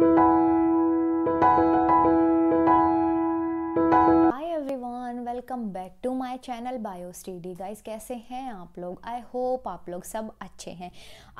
Thank you. Welcome back to my channel bio study guys कैसे हैं आप लोग आई होप आप लोग सब अच्छे हैं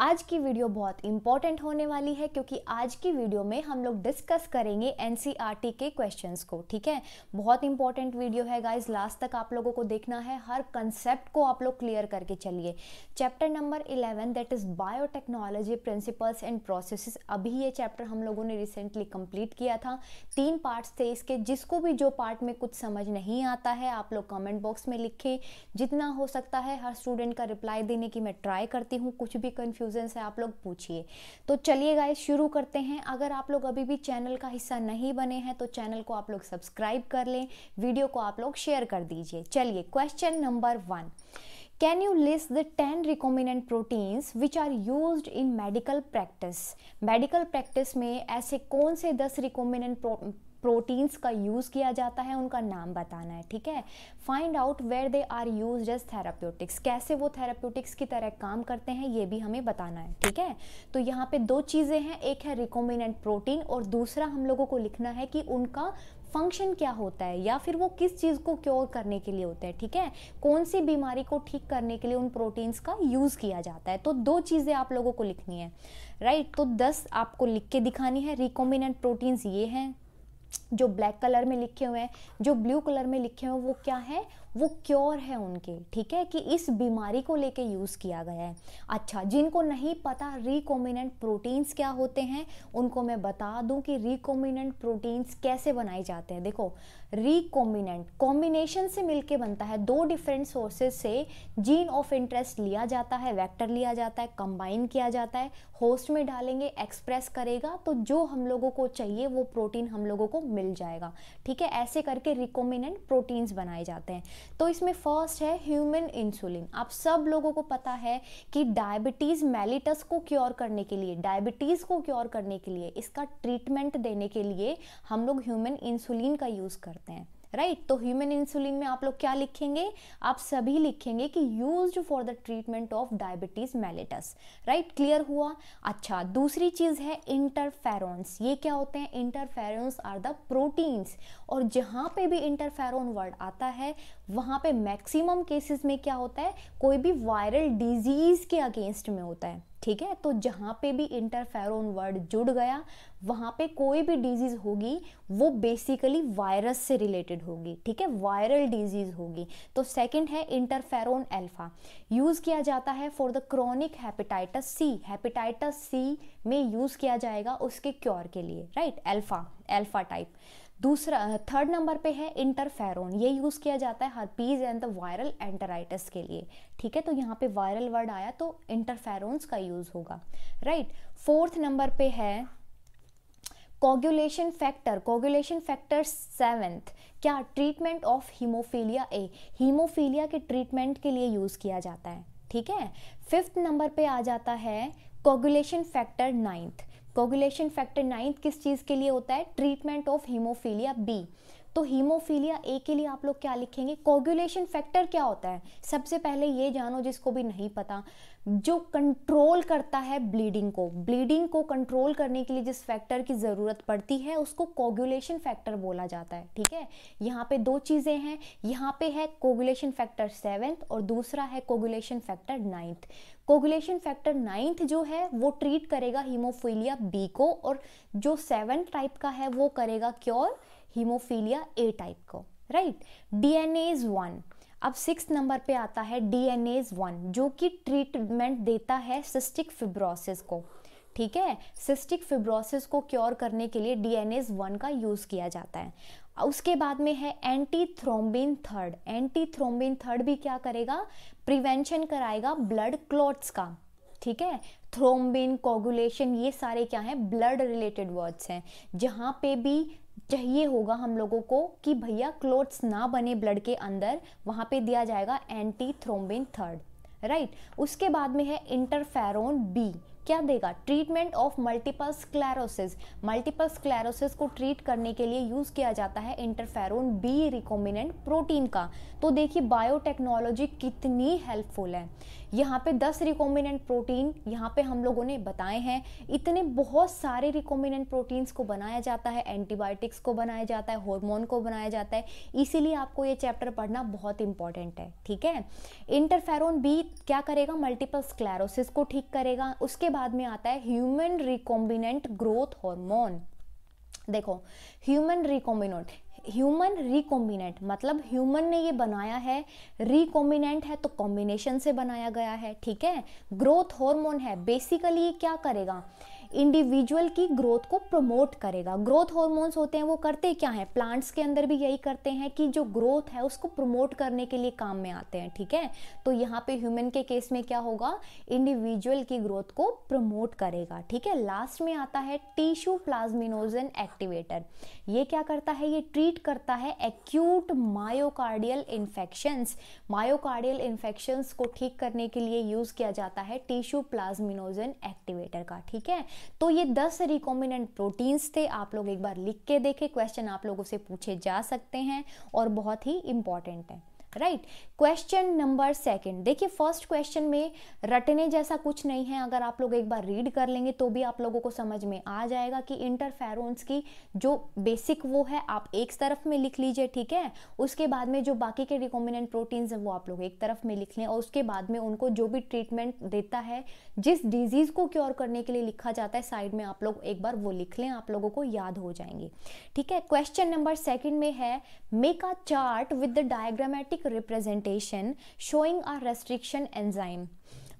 आज की वीडियो बहुत इंपॉर्टेंट होने वाली है क्योंकि आज की वीडियो में हम लोग डिस्कस करेंगे एन e के क्वेश्चंस को ठीक है बहुत इंपॉर्टेंट वीडियो है गाइस लास्ट तक आप लोगों को देखना है हर कंसेप्ट को आप लोग क्लियर करके चलिए chapter number eleven that is biotechnology principles and process अभी ये चैप्टर हम लोगों ने रिसेंटली कंप्लीट किया था तीन पार्ट्स थे इसके जिसको भी जो पार्ट में कुछ समझ नहीं आता है आप लोग कमेंट बॉक्स में लिखें जितना हो सकता है हर स्टूडेंट का रिप्लाई देने की मैं ट्राई करती हूँ कुछ भी कन्फ्यूजन है आप लोग पूछिए तो चलिए गाय शुरू करते हैं अगर आप लोग अभी भी चैनल का हिस्सा नहीं बने हैं तो चैनल को आप लोग सब्सक्राइब कर लें वीडियो को आप लोग शेयर कर दीजिए चलिए question number one can you list the ten recombinant proteins which are use in medical practice medical practice में ऐसे कौन से दस recombinant प्रोटीन्स का यूज़ किया जाता है उनका नाम बताना है ठीक है find out where they are use as therapeutics कैसे वो थेराप्यूटिक्स की तरह काम करते हैं ये भी हमें बताना है ठीक है तो यहाँ पे दो चीज़ें हैं एक है रिकॉम्बिनेंट प्रोटीन और दूसरा हम लोगों को लिखना है कि उनका फंक्शन क्या होता है या फिर वो किस चीज़ को क्योर करने के लिए होता है ठीक है कौन सी बीमारी को ठीक करने के लिए उन प्रोटीन्स का यूज़ किया जाता है तो दो चीज़ें आप लोगों को लिखनी है राइट तो दस आपको लिख के दिखानी है रिकॉम्बिनेंट प्रोटीन्स ये हैं जो ब्लैक कलर में लिखे हुए हैं जो ब्लू कलर में लिखे हुए हैं वो क्या है वो क्योर है उनके ठीक है कि इस बीमारी को लेके यूज़ किया गया है अच्छा जिनको नहीं पता रिकॉम्बिनेंट प्रोटीन्स क्या होते हैं उनको मैं बता दूं कि रिकॉम्बिनेंट प्रोटीन्स कैसे बनाए जाते हैं देखो रिकॉम्बिनेंट कॉम्बिनेशन से मिलके बनता है दो डिफरेंट सोर्सेज से जीन ऑफ इंटरेस्ट लिया जाता है वेक्टर लिया जाता है कंबाइन किया जाता है होस्ट में डालेंगे एक्सप्रेस करेगा तो जो हम लोगों को चाहिए वो प्रोटीन हम लोगों को मिल जाएगा ठीक है ऐसे करके रिकॉम्बिनेंट प्रोटीन्स बनाए जाते हैं तो इसमें फर्स्ट है ह्यूमन इंसुलिन आप सब लोगों को पता है कि डायबिटीज़ मेलिटस को क्योर करने के लिए डायबिटीज़ को क्योर करने के लिए इसका ट्रीटमेंट देने के लिए हम लोग ह्यूमन इंसुलिन का यूज़ कर करते हैं राइट right? तो ह्यूमन इंसुलिन में आप लोग क्या लिखेंगे आप सभी लिखेंगे कि use for the treatment of diabetes mellitus right clear हुआ अच्छा दूसरी चीज़ है इंटरफेरोन्स ये क्या होते हैं इंटरफेरोन्स आर द प्रोटीन्स और जहां पे भी इंटरफेरोन वर्ड आता है वहाँ पे मैक्सिमम केसेस में क्या होता है कोई भी वायरल डिजीज़ के अगेंस्ट में होता है ठीक है तो जहाँ पे भी इंटरफेरोन वर्ड जुड़ गया वहाँ पे कोई भी डिजीज़ होगी वो बेसिकली वायरस से रिलेटेड होगी ठीक है वायरल डिजीज़ होगी तो सेकंड है इंटरफेरोन अल्फ़ा यूज़ किया जाता है for the chronic hepatitis C hepatitis C में यूज़ किया जाएगा उसके क्योर के लिए राइट अल्फ़ा अल्फ़ा टाइप दूसरा थर्ड नंबर पे है इंटरफेरोन ये यूज़ किया जाता है herpes and the viral enteritis के लिए ठीक है तो यहाँ पे वायरल वर्ड आया तो इंटरफेरोन्स का यूज़ होगा राइट फोर्थ नंबर पे है coagulation factor coagulation factor seventh क्या treatment of haemophilia A haemophilia के ट्रीटमेंट के लिए यूज़ किया जाता है ठीक है फिफ्थ नंबर पे आ जाता है coagulation factor ninth coagulation factor ninth किस चीज़ के लिए होता है ट्रीटमेंट ऑफ हीमोफीलिया बी तो हीमोफीलिया ए के लिए आप लोग क्या लिखेंगे कोगुलेशन फैक्टर क्या होता है सबसे पहले ये जानो जिसको भी नहीं पता जो कंट्रोल करता है ब्लीडिंग को ब्लीडिंग को कंट्रोल करने के लिए जिस फैक्टर की ज़रूरत पड़ती है उसको कोगुलेशन फैक्टर बोला जाता है ठीक है यहाँ पे दो चीज़ें हैं यहाँ पे है कोगुलेशन फैक्टर सेवेंथ और दूसरा है coagulation factor ninth coagulation factor ninth जो है वो ट्रीट करेगा हीमोफीलिया बी को और जो सेवन टाइप का है वो करेगा क्योर हीमोफीलिया ए टाइप को right DNase one अब सिक्स नंबर पे आता है डी एन एज वन जो कि ट्रीटमेंट देता है सिस्टिक फिब्रोसिस को ठीक है सिस्टिक फिब्रोसिस को क्योर करने के लिए डी एन एज वन का यूज़ किया जाता है उसके बाद में है antithrombin third antithrombin third भी क्या करेगा प्रिवेंशन कराएगा ब्लड क्लॉट्स का ठीक है थ्रोम्बिन कोगुलेशन ये सारे क्या हैं ब्लड रिलेटेड वर्ड्स हैं जहाँ पे भी चाहिए होगा हम लोगों को कि भैया क्लोट्स ना बने ब्लड के अंदर वहाँ पे दिया जाएगा एंटी थ्रोम्बिन थर्ड राइट उसके बाद में है इंटरफेरोन बी क्या देगा treatment of multiple sclerosis multiple sclerosis को ट्रीट करने के लिए यूज़ किया जाता है इंटरफेरोन बी रिकॉमिनेंट प्रोटीन का तो देखिए बायोटेक्नोलॉजी कितनी हेल्पफुल है यहाँ पे 10 रिकॉम्बिनेंट प्रोटीन यहाँ पे हम लोगों ने बताए हैं इतने बहुत सारे रिकॉम्बिनेंट प्रोटीन्स को बनाया जाता है एंटीबायोटिक्स को बनाया जाता है हॉर्मोन को बनाया जाता है इसीलिए आपको ये चैप्टर पढ़ना बहुत इंपॉर्टेंट है ठीक है इंटरफेरोन बी क्या करेगा मल्टीपल स्क्लेरोसिस को ठीक करेगा उसके बाद में आता है ह्यूमन रिकॉम्बिनेंट ग्रोथ हॉर्मोन देखो ह्यूमन रिकॉम्बिनेंट ह्यूमन रिकॉम्बिनेंट मतलब ह्यूमन ने ये बनाया है रिकॉम्बिनेंट है तो कॉम्बिनेशन से बनाया गया है ठीक है ग्रोथ हार्मोन है बेसिकली ये क्या करेगा इंडिविजुअल की ग्रोथ को प्रमोट करेगा ग्रोथ हॉर्मोन्स होते हैं वो करते क्या हैं प्लांट्स के अंदर भी यही करते हैं कि जो ग्रोथ है उसको प्रमोट करने के लिए काम में आते हैं ठीक है तो यहाँ पे ह्यूमन के केस में क्या होगा इंडिविजुअल की ग्रोथ को प्रमोट करेगा ठीक है लास्ट में आता है टिश्यू प्लाज्मिनोजन एक्टिवेटर ये क्या करता है ये ट्रीट करता है acute myocardial infections myocardial infections को ठीक करने के लिए यूज़ किया जाता है टिश्यू प्लाज्मिनोजन एक्टिवेटर का ठीक है तो ये दस रिकॉम्बिनेंट प्रोटीन्स थे आप लोग एक बार लिख के देखें क्वेश्चन आप लोगों से पूछे जा सकते हैं और बहुत ही इंपॉर्टेंट है right right? Question number second देखिए फर्स्ट क्वेश्चन में रटने जैसा कुछ नहीं है अगर आप लोग एक बार रीड कर लेंगे तो भी आप लोगों को समझ में आ जाएगा कि इंटरफेर की जो बेसिक वो है आप एक तरफ में लिख लीजिए ठीक है उसके बाद में जो बाकी के रिकॉमेंट प्रोटीन्स हैं वो आप लोग एक तरफ में लिख लें और उसके बाद में उनको जो भी ट्रीटमेंट देता है जिस डिजीज़ को क्योर करने के लिए लिखा जाता है साइड में आप लोग एक बार वो लिख लें आप लोगों को याद हो जाएंगे ठीक है क्वेश्चन नंबर सेकेंड में है make a chart with the diagrammatic representation presentation showing our restriction enzyme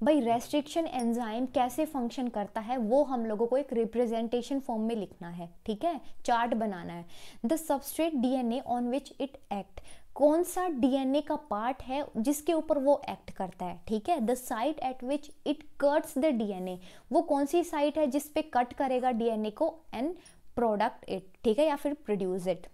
भाई रेस्ट्रिक्शन एंजाइम कैसे फंक्शन करता है वो हम लोगों को एक रिप्रेजेंटेशन फॉर्म में लिखना है ठीक है चार्ट बनाना है the substrate DNA on which it act कौन सा डीएनए का पार्ट है जिसके ऊपर वो एक्ट करता है ठीक है the site at which it cuts the DNA वो कौन सी साइट है जिसपे कट करेगा डीएनए को एंड प्रोडक्ट इट ठीक है या फिर प्रोड्यूस इट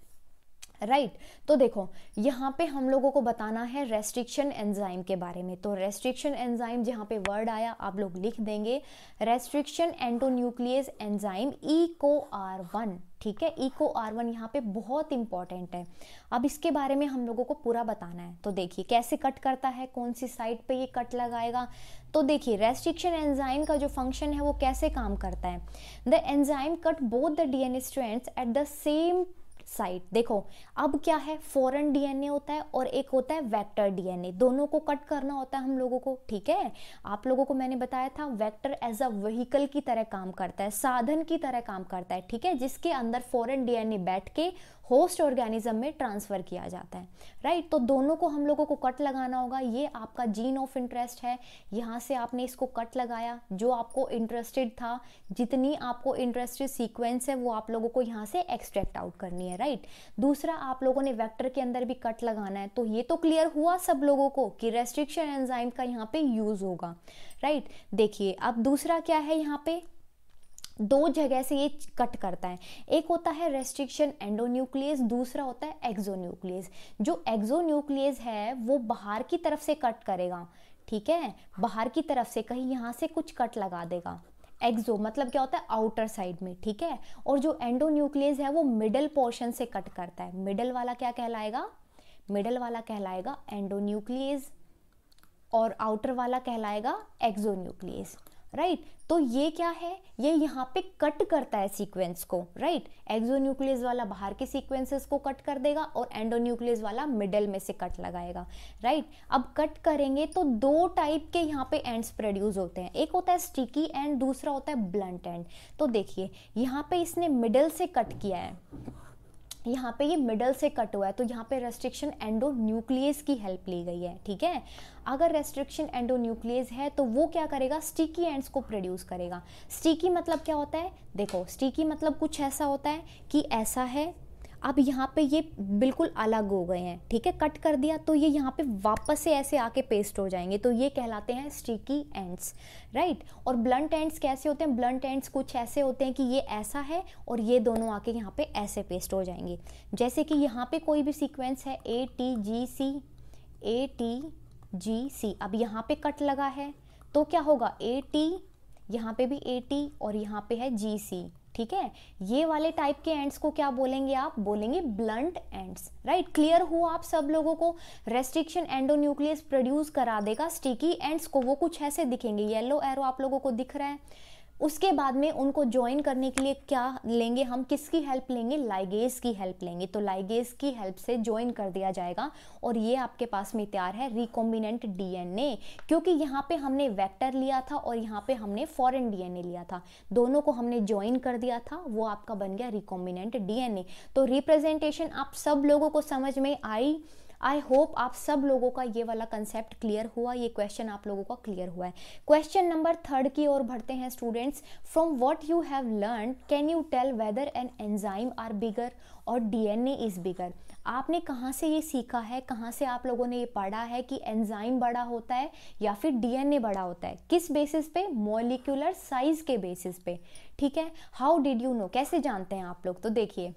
राइट right. तो देखो यहाँ पे हम लोगों को बताना है रेस्ट्रिक्शन एंजाइम के बारे में तो रेस्ट्रिक्शन एंजाइम जहाँ पे वर्ड आया आप लोग लिख देंगे restriction endonuclease enzyme Eco R one ठीक है ईको आर वन यहाँ पे बहुत इंपॉर्टेंट है अब इसके बारे में हम लोगों को पूरा बताना है तो देखिए कैसे कट करता है कौन सी साइड पे ये कट लगाएगा तो देखिए रेस्ट्रिक्शन एंजाइम का जो फंक्शन है वो कैसे काम करता है the enzyme cut both the D N strands at the same site देखो अब क्या है फॉरन डीएनए होता है और एक होता है वेक्टर डीएनए दोनों को कट करना होता है हम लोगों को ठीक है आप लोगों को मैंने बताया था वेक्टर एज अ व्हीकल की तरह काम करता है साधन की तरह काम करता है ठीक है जिसके अंदर फॉरन डीएनए बैठ के होस्ट ऑर्गेनिज्म में ट्रांसफ़र किया जाता है राइट तो दोनों को हम लोगों को कट लगाना होगा ये आपका जीन ऑफ इंटरेस्ट है यहाँ से आपने इसको कट लगाया जो आपको इंटरेस्टेड था जितनी आपको इंटरेस्टेड सीक्वेंस है वो आप लोगों को यहाँ से एक्सट्रैक्ट आउट करनी है राइट दूसरा आप लोगों ने वैक्टर के अंदर भी कट लगाना है तो ये तो क्लियर हुआ सब लोगों को कि रेस्ट्रिक्शन एंजाइम का यहाँ पे यूज़ होगा राइट देखिए अब दूसरा क्या है यहाँ पे दो जगह से ये कट करता है एक होता है रेस्ट्रिक्शन एंडोन्यूक्लियस दूसरा होता है एक्जोन्यूक्लियस जो एक्जोन्यूक्लियस है वो बाहर की तरफ से कट करेगा ठीक है बाहर की तरफ से कहीं यहाँ से कुछ कट लगा देगा एक्जो मतलब क्या होता है आउटर साइड में ठीक है और जो एंडोन्यूक्लियस है वो मिडल पोर्शन से कट करता है मिडल वाला क्या कहलाएगा मिडल वाला कहलाएगा एंडोन्यूक्लियस और आउटर वाला कहलाएगा एक्जोन्यूक्लियस राइट right? तो ये क्या है ये यहाँ पे कट करता है सीक्वेंस को राइट right? एक्सोन्यूक्लियस वाला बाहर के सीक्वेंसेस को कट कर देगा और एंडोन्यूक्लियस वाला मिडल में से कट लगाएगा राइट right? अब कट करेंगे तो दो टाइप के यहाँ पे एंड्स प्रोड्यूस होते हैं एक होता है स्टिकी एंड दूसरा होता है ब्लंट एंड तो देखिए यहाँ पे इसने मिडल से कट किया है यहाँ पे ये मिडल से कट हुआ है तो यहाँ पे रेस्ट्रिक्शन एंडो न्यूक्लियस की हेल्प ली गई है ठीक है अगर रेस्ट्रिक्शन एंडो न्यूक्लियस है तो वो क्या करेगा स्टिकी एंड्स को प्रोड्यूस करेगा स्टिकी मतलब क्या होता है देखो स्टिकी मतलब कुछ ऐसा होता है कि ऐसा है अब यहाँ पे ये बिल्कुल अलग हो गए हैं ठीक है कट कर दिया तो ये यहाँ पे वापस से ऐसे आके पेस्ट हो जाएंगे तो ये कहलाते हैं स्टिकी एंड्स राइट और ब्लंट एंड्स कैसे होते हैं ब्लंट एंड्स कुछ ऐसे होते हैं कि ये ऐसा है और ये दोनों आके यहाँ पे ऐसे पेस्ट हो जाएंगे जैसे कि यहाँ पे कोई भी सीक्वेंस है A T G C A T G सी अब यहाँ पे कट लगा है तो क्या होगा ए टी यहाँ पे भी ए टी और यहाँ पे है जी सी ठीक है ये वाले टाइप के एंड्स को क्या बोलेंगे आप बोलेंगे ब्लंट एंड्स राइट क्लियर हुआ आप सब लोगों को रेस्ट्रिक्शन एंडोन्यूक्लियस प्रोड्यूस करा देगा स्टिकी एंड्स को वो कुछ ऐसे दिखेंगे येलो एरो आप लोगों को दिख रहा है उसके बाद में उनको ज्वाइन करने के लिए क्या लेंगे हम किसकी हेल्प लेंगे लाइगेज की हेल्प लेंगे तो लाइगेज की हेल्प से ज्वाइन कर दिया जाएगा और ये आपके पास में तैयार है रिकॉम्बिनेंट डीएनए क्योंकि यहाँ पे हमने वेक्टर लिया था और यहाँ पे हमने फॉरेन डीएनए लिया था दोनों को हमने ज्वाइन कर दिया था वो आपका बन गया रिकॉम्बिनेंट डीएनए तो रिप्रेजेंटेशन आप सब लोगों को समझ में आई आई होप आप सब लोगों का ये वाला कंसेप्ट क्लियर हुआ ये क्वेश्चन आप लोगों का क्लियर हुआ है क्वेश्चन नंबर थर्ड की ओर बढ़ते हैं students from what you have learn can you tell whether an enzyme are bigger or D N A is bigger आपने कहाँ से ये सीखा है कहाँ से आप लोगों ने ये पढ़ा है कि एंजाइम बड़ा होता है या फिर डीएनए बड़ा होता है किस बेसिस पे मोलिकुलर साइज के बेसिस पे ठीक है हाउ डिड यू नो कैसे जानते हैं आप लोग तो देखिए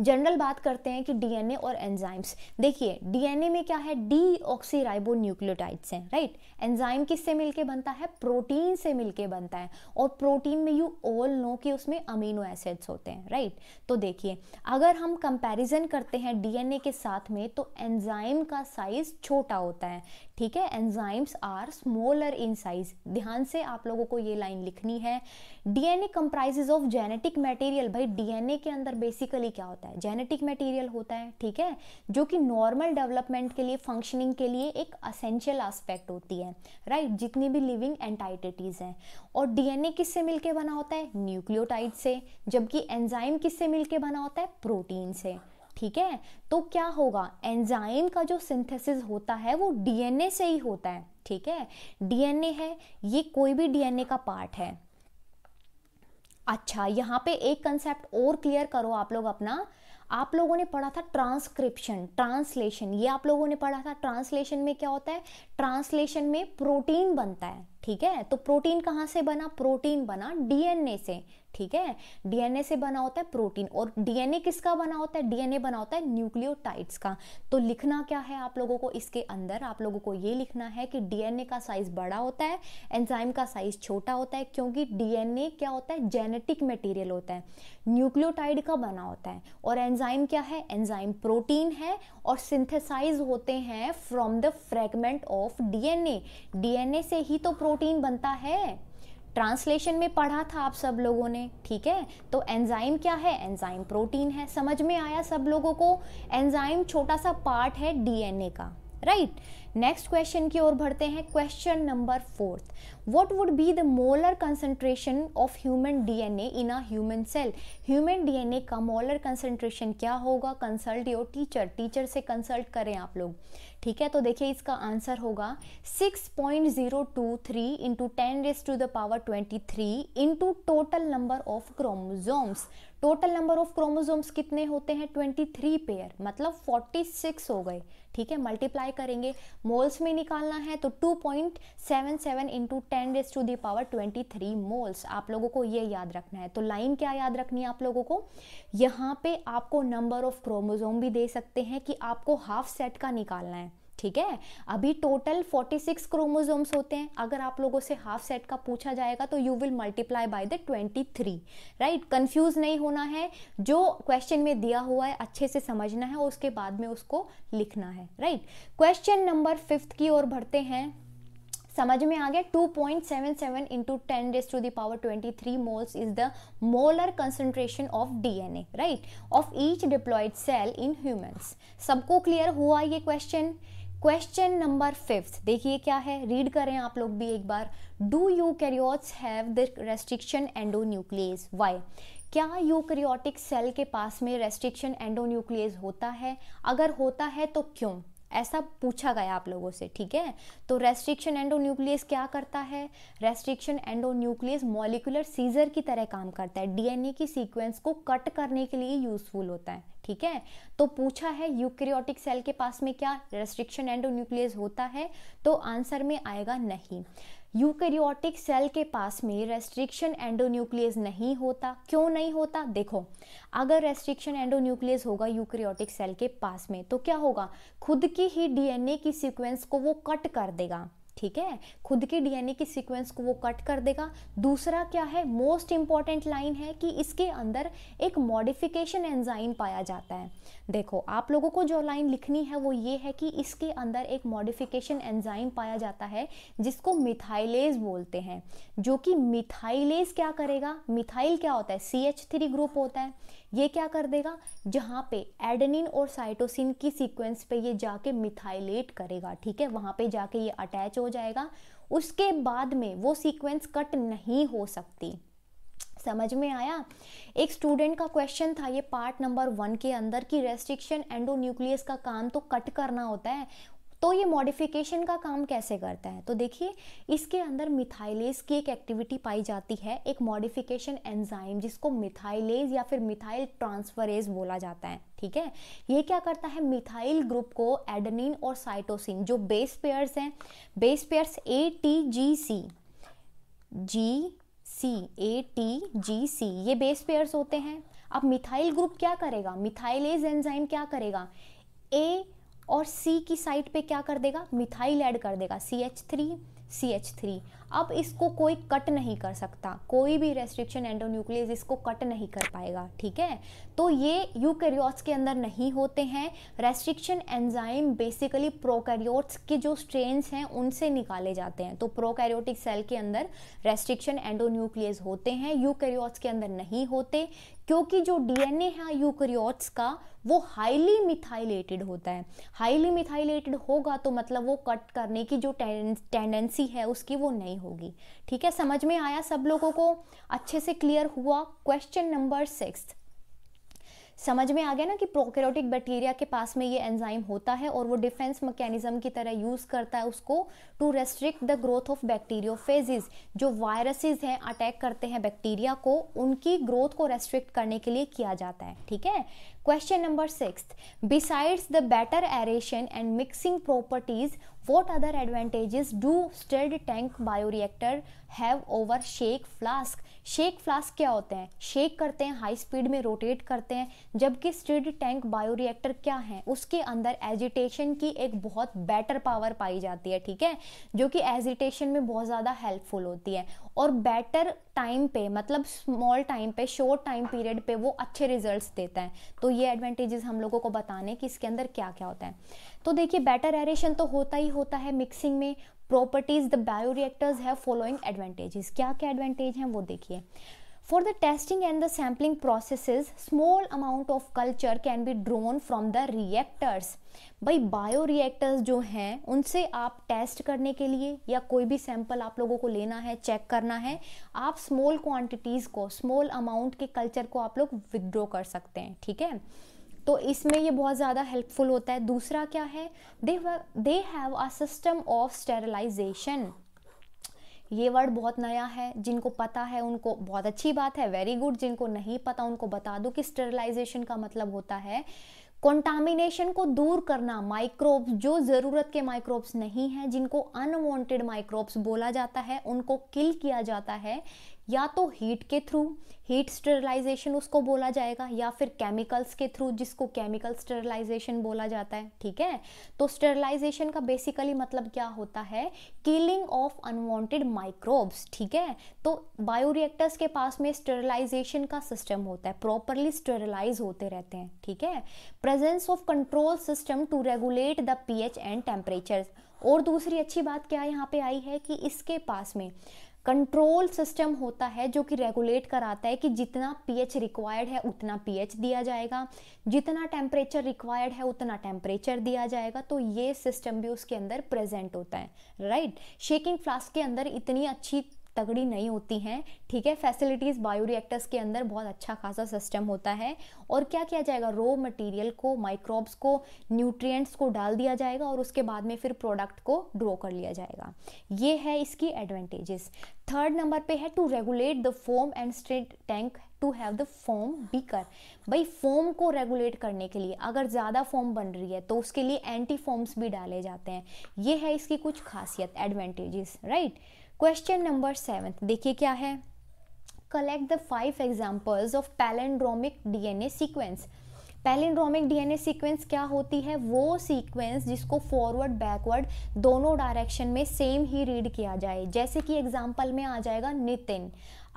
जनरल बात करते हैं कि डीएनए और एंजाइम्स देखिए डीएनए में क्या है डी ऑक्सीराइबो न्यूक्लियोटाइड्स हैं राइट एंजाइम किससे मिलके बनता है प्रोटीन से मिलके बनता है और प्रोटीन में यू ऑल नो कि उसमें अमीनो एसिड्स होते हैं राइट तो देखिए अगर हम कंपैरिजन करते हैं डीएनए के साथ में तो एंजाइम का साइज छोटा होता है ठीक है enzymes are smaller in size ध्यान से आप लोगों को ये लाइन लिखनी है DNA comprises of genetic material भाई डीएनए के अंदर बेसिकली क्या होता है जेनेटिक मटेरियल होता है ठीक है जो कि नॉर्मल डेवलपमेंट के लिए फंक्शनिंग के लिए एक असेंशियल एस्पेक्ट होती है राइट right? जितनी भी लिविंग एंटाइटिटीज हैं और डीएनए किससे मिलकर बना होता है न्यूक्लियोटाइड से जबकि एंजाइम किससे मिलकर बना होता है प्रोटीन से ठीक है तो क्या होगा एंजाइम का जो सिंथेसिस होता है वो डीएनए से ही होता है ठीक है डीएनए है ये कोई भी डीएनए का पार्ट है अच्छा यहाँ पे एक कंसेप्ट और क्लियर करो आप लोग अपना आप लोगों ने पढ़ा था ट्रांसक्रिप्शन ट्रांसलेशन ये आप लोगों ने पढ़ा था ट्रांसलेशन में क्या होता है ट्रांसलेशन में प्रोटीन बनता है ठीक है तो प्रोटीन कहाँ से बना प्रोटीन बना डीएनए से ठीक है डीएनए से बना होता है प्रोटीन और डीएनए किसका बना होता है डीएनए बना होता है न्यूक्लियोटाइड्स का तो लिखना क्या है आप लोगों को इसके अंदर आप लोगों को ये लिखना है कि डीएनए का साइज बड़ा होता है एंजाइम का साइज छोटा होता है क्योंकि डीएनए क्या होता है जेनेटिक मटेरियल होता है न्यूक्लियोटाइड का बना होता है और एंजाइम क्या है एंजाइम प्रोटीन है और सिंथेसाइज होते हैं from the fragment of DNA DNA से ही तो प्रोटीन बनता है ट्रांसलेशन में पढ़ा था आप सब लोगों ने ठीक है तो एंजाइम क्या है एंजाइम प्रोटीन है समझ में आया सब लोगों को एंजाइम छोटा सा पार्ट है डीएनए का राइट नेक्स्ट क्वेश्चन की ओर बढ़ते हैं question number fourth what would be the molar concentration of human DNA in a human cell human DNA का मोलर कंसेंट्रेशन क्या होगा कंसल्ट योर टीचर टीचर से कंसल्ट करें आप लोग ठीक है तो देखिए इसका आंसर होगा 6.023 point zero two three into ten raise to the power 23 into total number of chromosomes total number of chromosomes कितने होते हैं 23 पेयर मतलब 46 हो गए ठीक है मल्टीप्लाई करेंगे मोल्स में निकालना है तो 2.77 point seven seven into ten raise to the power twenty moles आप लोगों को ये याद रखना है तो लाइन क्या याद रखनी है आप लोगों को यहाँ पे आपको नंबर ऑफ क्रोमोजोम भी दे सकते हैं कि आपको हाफ सेट का निकालना है ठीक है अभी टोटल 46 क्रोमोजोम्स होते हैं अगर आप लोगों से हाफ सेट का पूछा जाएगा तो you will multiply by the 23 right confuse नहीं होना है जो क्वेश्चन में दिया हुआ है अच्छे से समझना है और उसके बाद में उसको लिखना है राइट क्वेश्चन नंबर फिफ्थ की ओर बढ़ते हैं समझ में आ गया 2.77 point seven seven into ten raise to the power twenty three moles is the molar concentration of DNA right of each diploid cell in humans सबको क्लियर हुआ ये क्वेश्चन क्वेश्चन नंबर फिफ्थ देखिए क्या है रीड करें आप लोग भी एक बार do eukaryotes have the restriction nuclease why क्या यूकैरियोटिक सेल के पास में रेस्ट्रिक्शन एंडोन्यूक्लियस होता है अगर होता है तो क्यों ऐसा पूछा गया आप लोगों से ठीक है तो रेस्ट्रिक्शन एंडोन्यूक्लियस क्या करता है रेस्ट्रिक्शन एंडोन्यूक्लियस मॉलिकुलर सीजर की तरह काम करता है डीएनए की सीक्वेंस को कट करने के लिए यूजफुल होता है ठीक है तो पूछा है यूक्रियोटिक सेल के पास में क्या रेस्ट्रिक्शन एंडोन्यूक्लियस होता है तो आंसर में आएगा नहीं यूकैरियोटिक सेल के पास में रेस्ट्रिक्शन एंडोन्यूक्लियस नहीं होता क्यों नहीं होता देखो अगर रेस्ट्रिक्शन एंडोन्यूक्लियस होगा यूकैरियोटिक सेल के पास में तो क्या होगा खुद की ही डीएनए की सीक्वेंस को वो कट कर देगा ठीक है खुद के डीएनए की सीक्वेंस को वो कट कर देगा दूसरा क्या है मोस्ट इंपॉर्टेंट लाइन है कि इसके अंदर एक मॉडिफिकेशन एंजाइम पाया जाता है देखो आप लोगों को जो लाइन लिखनी है वो ये है कि इसके अंदर एक मॉडिफिकेशन एंजाइम पाया जाता है जिसको मिथाइलेज बोलते हैं जो कि मिथाइलेज क्या करेगा मिथाइल क्या होता है सी ग्रुप होता है ये क्या कर देगा जहाँ पे एडनिन और साइटोसिन की सीक्वेंस पे ये जाके मिथाइलेट करेगा ठीक है वहाँ पे जाके ये अटैच हो जाएगा उसके बाद में वो सीक्वेंस कट नहीं हो सकती समझ में आया एक स्टूडेंट का क्वेश्चन था ये पार्ट नंबर वन के अंदर की रेस्ट्रिक्शन एंडोन्यूक्लियस का काम तो कट करना होता है तो ये मॉडिफिकेशन का काम कैसे करता है तो देखिए इसके अंदर मिथाइलेज की एक एक्टिविटी पाई जाती है एक मॉडिफिकेशन एंजाइम जिसको मिथाइलेज या फिर मिथाइल ट्रांसफरेज बोला जाता है ठीक है ये क्या करता है मिथाइल ग्रुप को एडनिन और साइटोसिन जो बेस पेयर्स हैं base pairs A T G C G C A T G C ये बेस पेयर्स होते हैं अब मिथाइल ग्रुप क्या करेगा मिथाइलेज एंजाइम क्या करेगा ए और सी की साइड पे क्या कर देगा मिथाइल ऐड कर देगा C H three C H three अब इसको कोई कट नहीं कर सकता कोई भी रेस्ट्रिक्शन एंडोन्यूक्लियस इसको कट नहीं कर पाएगा ठीक है तो ये यूकैरियोट्स के अंदर नहीं होते हैं रेस्ट्रिक्शन एंजाइम बेसिकली प्रोकैरियोट्स के जो स्ट्रेन्स हैं उनसे निकाले जाते हैं तो प्रोकैरियोटिक सेल के अंदर रेस्ट्रिक्शन एंडोन्यूक्लियस होते हैं यूकैरियोट्स के अंदर नहीं होते क्योंकि जो डीएनए है यूकैरियोट्स का वो हाईली मिथाइलेटेड होता है हाईली मिथाइलेटेड होगा तो मतलब वो कट करने की जो टेंडेंसी है उसकी वो नहीं नहीं होगी ठीक है समझ में आया सब लोगों को अच्छे से क्लियर हुआ क्वेश्चन नंबर सिक्स समझ में आ गया ना कि प्रोकैरियोटिक बैक्टीरिया के पास में ये एंजाइम होता है और वो डिफेंस मैकेनिज्म की तरह यूज़ करता है उसको to restrict the growth of bacteriophages जो वायरसेस हैं अटैक करते हैं बैक्टीरिया को उनकी ग्रोथ को रेस्ट्रिक्ट करने के लिए किया जाता है ठीक है question number six besides the better aeration and mixing properties other other do do tank bioreactor have over shake flask shake flask क्या होते हैं शेक करते हैं हाई स्पीड में रोटेट करते हैं जबकि स्टिड टैंक बायोरिएक्टर क्या है उसके अंदर एजिटेशन की एक बहुत बेटर पावर पाई जाती है ठीक है जो कि एजिटेशन में बहुत ज़्यादा हेल्पफुल होती है और बेटर टाइम पे मतलब स्मॉल टाइम पे शॉर्ट टाइम पीरियड पे वो अच्छे रिजल्ट्स देता है तो ये एडवांटेजेस हम लोगों को बताने कि इसके अंदर क्या क्या होता है तो देखिए बेटर एरेशन तो होता ही होता है मिक्सिंग में properties the bioreactors have following advantages क्या क्या एडवांटेज हैं वो देखिए for the testing and the sampling process small amount of culture can be drawn from the reactors भाई बायो रिएक्टर्स जो हैं उनसे आप टेस्ट करने के लिए या कोई भी सैंपल आप लोगों को लेना है चेक करना है आप स्मॉल क्वांटिटीज़ को स्मॉल अमाउंट के कल्चर को आप लोग विदड्रॉ कर सकते हैं ठीक है तो इसमें ये बहुत ज़्यादा हेल्पफुल होता है दूसरा क्या है they they have a system of sterilisation ये वर्ड बहुत नया है जिनको पता है उनको बहुत अच्छी बात है वेरी गुड जिनको नहीं पता उनको बता दो कि स्टेरलाइजेशन का मतलब होता है कॉन्टामिनेशन को दूर करना माइक्रोब्स जो ज़रूरत के माइक्रोब्स नहीं हैं जिनको अनवांटेड माइक्रोब्स बोला जाता है उनको किल किया जाता है या तो हीट के थ्रू हीट स्टरलाइजेशन उसको बोला जाएगा या फिर केमिकल्स के थ्रू जिसको केमिकल स्टरलाइजेशन बोला जाता है ठीक है तो स्टरलाइजेशन का बेसिकली मतलब क्या होता है किलिंग ऑफ अनवांटेड माइक्रोब्स ठीक है तो बायोरिएक्टर्स के पास में स्टरलाइजेशन का सिस्टम होता है प्रॉपरली स्टरलाइज होते रहते हैं ठीक है presence of control system to regulate the P and temperature और दूसरी अच्छी बात क्या यहाँ पे आई है कि इसके पास में कंट्रोल सिस्टम होता है जो कि रेगुलेट कराता है कि जितना पीएच रिक्वायर्ड है उतना पीएच दिया जाएगा जितना टेम्परेचर रिक्वायर्ड है उतना टेम्परेचर दिया जाएगा तो ये सिस्टम भी उसके अंदर प्रेजेंट होता है राइट शेकिंग फ्लास्क के अंदर इतनी अच्छी तगड़ी नहीं होती हैं ठीक है फैसिलिटीज़ बायो रिएक्टर्स के अंदर बहुत अच्छा खासा सिस्टम होता है और क्या किया जाएगा रो मटेरियल को माइक्रोब्स को न्यूट्रिएंट्स को डाल दिया जाएगा और उसके बाद में फिर प्रोडक्ट को ग्रो कर लिया जाएगा ये है इसकी एडवांटेजेस थर्ड नंबर पे है to regulate the foam and straight tank to have the foam beaker भाई फोम को रेगुलेट करने के लिए अगर ज़्यादा फोम बन रही है तो उसके लिए एंटी फोम्स भी डाले जाते हैं ये है इसकी कुछ खासियत advantages right right? Question number seven देखिए क्या है collect the five examples of palindromic DNA sequence palindromic DNA sequence क्या होती है वो सीक्वेंस जिसको फॉरवर्ड बैकवर्ड दोनों डायरेक्शन में सेम ही रीड किया जाए जैसे कि एग्जाम्पल में आ जाएगा नितिन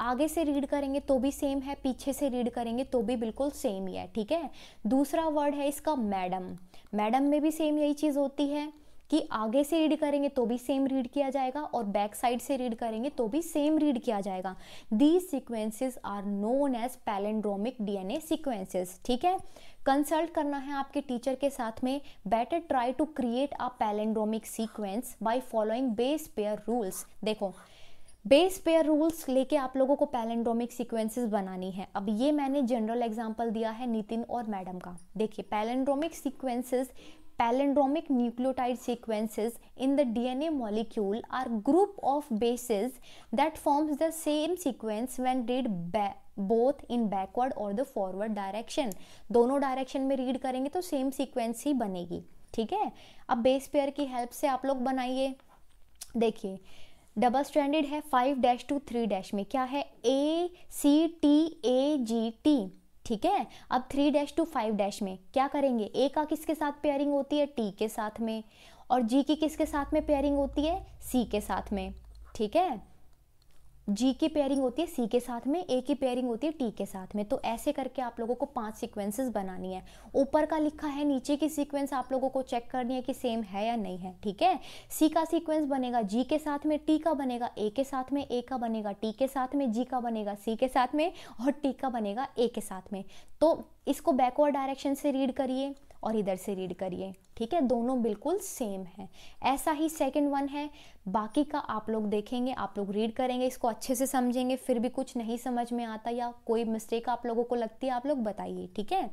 आगे से रीड करेंगे तो भी सेम है पीछे से रीड करेंगे तो भी बिल्कुल सेम ही है ठीक है दूसरा वर्ड है इसका मैडम मैडम में भी सेम यही चीज़ होती है कि आगे से रीड करेंगे तो भी सेम रीड किया जाएगा और बैक साइड से रीड करेंगे तो भी सेम रीड किया जाएगा these sequences are known as palindromic DNA sequences ठीक है कंसल्ट करना है आपके टीचर के साथ में better try to create a palindromic sequence by following base pair rules देखो बेस पेयर रूल्स लेके आप लोगों को पैलेंड्रोमिक सीक्वेंसेस बनानी है अब ये मैंने जनरल एग्जांपल दिया है नितिन और मैडम का देखिए palindromic sequences palindromic nucleotide sequences in the DNA molecule are group of bases that forms the same sequence when read both in backward और द फॉरवर्ड डायरेक्शन दोनों डायरेक्शन में रीड करेंगे तो सेम सीक्वेंस ही बनेगी ठीक है अब बेस पेयर की हेल्प से आप लोग बनाइए देखिए डबल स्टैंडर्ड है five dash two three dash में क्या है ए C T A G T ठीक है अब three dash two five dash में क्या करेंगे ए का किसके साथ पेयरिंग होती है टी के साथ में और जी की किसके साथ में पेयरिंग होती है सी के साथ में ठीक है जी की पेयरिंग होती है सी के साथ में ए की पेयरिंग होती है टी के साथ में तो ऐसे करके आप लोगों को पांच सीक्वेंसेस बनानी है ऊपर का लिखा है नीचे की सीक्वेंस आप लोगों को चेक करनी है कि सेम है या नहीं है ठीक है सी का सीक्वेंस बनेगा जी के साथ में टी का बनेगा ए के साथ में ए का बनेगा टी के साथ में जी का बनेगा सी के साथ में और टी का बनेगा ए के साथ में तो इसको बैकवर्ड डायरेक्शन से रीड करिए और इधर से रीड करिए ठीक है दोनों बिल्कुल सेम है ऐसा ही सेकंड वन है बाकी का आप लोग देखेंगे आप लोग रीड करेंगे इसको अच्छे से समझेंगे फिर भी कुछ नहीं समझ में आता या कोई मिस्टेक आप लोगों को लगती है आप लोग बताइए ठीक है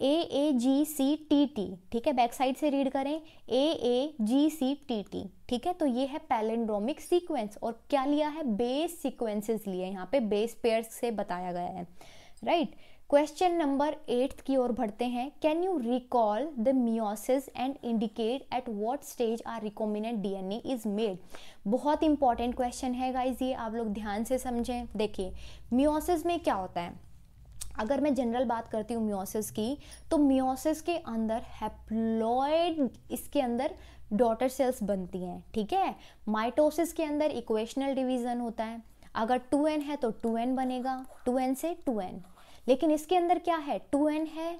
ए ए जी सी टी टी ठीक है बैक साइड से रीड करें ए ए जी सी टी टी ठीक है तो ये है पैलेंड्रोमिक सीक्वेंस और क्या लिया है बेस सीक्वेंसेस लिए यहाँ पे बेस पेयर से बताया गया है right right? Question number eighth की ओर बढ़ते हैं can you recall the meiosis and indicate at what stage are recombinant DNA is made बहुत इंपॉर्टेंट क्वेश्चन है गाइज ये आप लोग ध्यान से समझें देखिए मियोसिस में क्या होता है अगर मैं जनरल बात करती हूँ मियोसिस की तो मियोसिस के अंदर हैप्लॉयड इसके अंदर डॉटर सेल्स बनती हैं ठीक है माइटोसिस के अंदर इक्वेशनल डिवीजन होता है अगर टू एन है तो टू एन बनेगा टू एन से टू एन लेकिन इसके अंदर क्या है टू एन है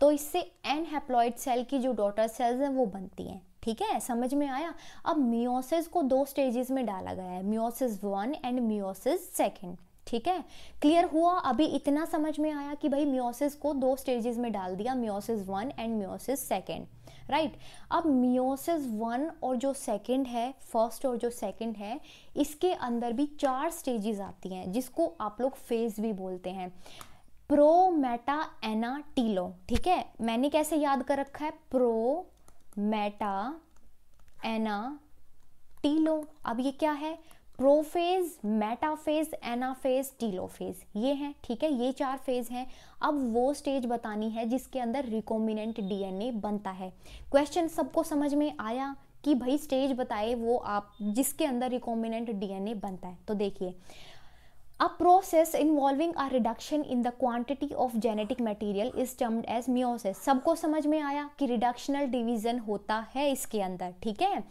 तो इससे एन हैप्लॉइड सेल की जो डॉटर सेल्स हैं वो बनती हैं ठीक है समझ में आया अब मियोसिस को दो स्टेजेस में डाला गया है meiosis one and meiosis second ठीक है क्लियर हुआ अभी इतना समझ में आया कि भाई मियोसिस को दो स्टेजेस में डाल दिया meiosis one and meiosis second right अब मियोसिस वन और जो सेकेंड है फर्स्ट और जो सेकेंड है इसके अंदर भी चार स्टेजेस आती हैं जिसको आप लोग फेज भी बोलते हैं प्रो एना टीलो ठीक है मैंने कैसे याद कर रखा है प्रो मेटा टीलो अब ये क्या है प्रोफेज मेटाफेज एनाफेज टीलोफेज ये हैं ठीक है ये चार फेज हैं अब वो स्टेज बतानी है जिसके अंदर रिकॉम्बिनेंट डीएनए बनता है क्वेश्चन सबको समझ में आया कि भाई स्टेज बताए वो आप जिसके अंदर रिकॉम्बिनेंट डीएनए बनता है तो देखिए a process involving a reduction in the quantity of genetic material is termed as meiosis. सबको समझ में आया कि रिडक्शनल डिवीजन होता है इसके अंदर ठीक है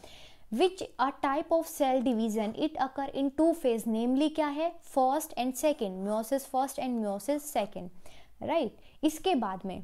which a type of cell division it occur in two phase namely क्या है first and second meiosis first and meiosis second right इसके बाद में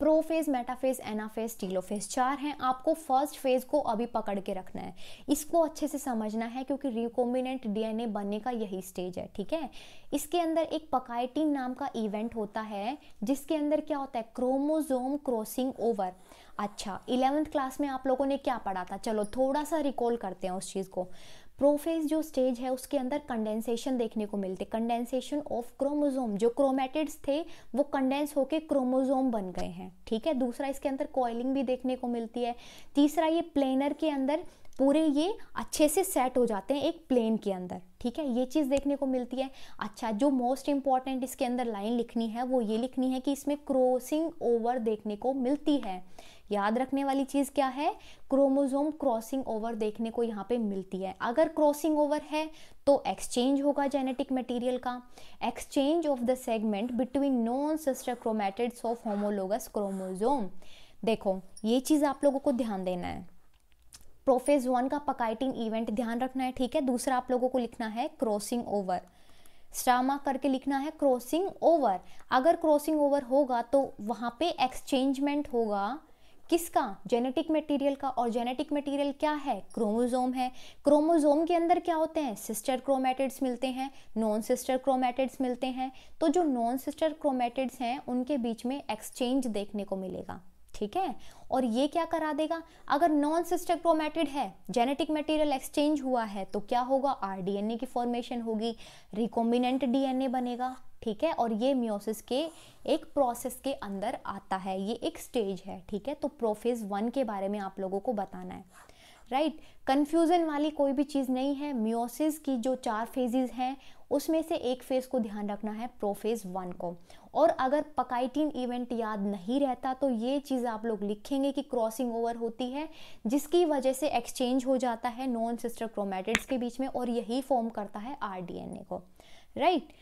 प्रोफेज मेटाफेज एनाफेज टीलोफेज चार हैं आपको फर्स्ट फेज को अभी पकड़ के रखना है इसको अच्छे से समझना है क्योंकि रिकॉम्बिनेंट डीएनए बनने का यही स्टेज है ठीक है इसके अंदर एक पकाइटिन नाम का इवेंट होता है जिसके अंदर क्या होता है क्रोमोजोम क्रॉसिंग ओवर अच्छा इलेवंथ क्लास में आप लोगों ने क्या पढ़ा था चलो थोड़ा सा रिकॉल करते हैं उस चीज़ को प्रोफेज जो स्टेज है उसके अंदर कंडेंसेशन देखने को मिलते कंडेंसेशन ऑफ क्रोमोजोम जो क्रोमेटिड्स थे वो कंडेंस होके क्रोमोजोम बन गए हैं ठीक है दूसरा इसके अंदर कॉइलिंग भी देखने को मिलती है तीसरा ये प्लेनर के अंदर पूरे ये अच्छे से सेट हो जाते हैं एक प्लेन के अंदर ठीक है ये चीज़ देखने को मिलती है अच्छा जो मोस्ट इंपॉर्टेंट इसके अंदर लाइन लिखनी है वो ये लिखनी है कि इसमें क्रॉसिंग ओवर देखने को मिलती है याद रखने वाली चीज़ क्या है क्रोमोजोम क्रॉसिंग ओवर देखने को यहाँ पे मिलती है अगर क्रॉसिंग ओवर है तो एक्सचेंज होगा जेनेटिक मटेरियल का exchange of the segment between non sister chromatids of homologous chromosome देखो ये चीज़ आप लोगों को ध्यान देना है प्रोफेज वन का पकाइटिन इवेंट ध्यान रखना है ठीक है दूसरा आप लोगों को लिखना है क्रॉसिंग ओवर स्टामा करके लिखना है क्रॉसिंग ओवर अगर क्रॉसिंग ओवर होगा तो वहाँ पे एक्सचेंजमेंट होगा किसका जेनेटिक मटेरियल का और जेनेटिक मटेरियल क्या है क्रोमोजोम है क्रोमोजोम के अंदर क्या होते हैं सिस्टर क्रोमेटिड्स मिलते हैं नॉन सिस्टर क्रोमेटिड्स मिलते हैं तो जो नॉन सिस्टर क्रोमेटिड्स हैं उनके बीच में एक्सचेंज देखने को मिलेगा ठीक है और ये क्या करा देगा अगर नॉन सिस्टर क्रोमेटिड है जेनेटिक मटेरियल एक्सचेंज हुआ है तो क्या होगा आरडीएनए की फॉर्मेशन होगी रिकॉम्बिनेंट डीएनए बनेगा ठीक है और ये म्योसिस के एक प्रोसेस के अंदर आता है ये एक स्टेज है ठीक है तो प्रोफेज वन के बारे में आप लोगों को बताना है राइट right? कंफ्यूजन वाली कोई भी चीज़ नहीं है म्योसिस की जो चार फेजेस हैं उसमें से एक फेज़ को ध्यान रखना है प्रोफेज वन को और अगर पकाइटिन इवेंट याद नहीं रहता तो ये चीज़ आप लोग लिखेंगे कि क्रॉसिंग ओवर होती है जिसकी वजह से एक्सचेंज हो जाता है नॉन सिस्टर क्रोमेटिड्स के बीच में और यही फॉर्म करता है ए को राइट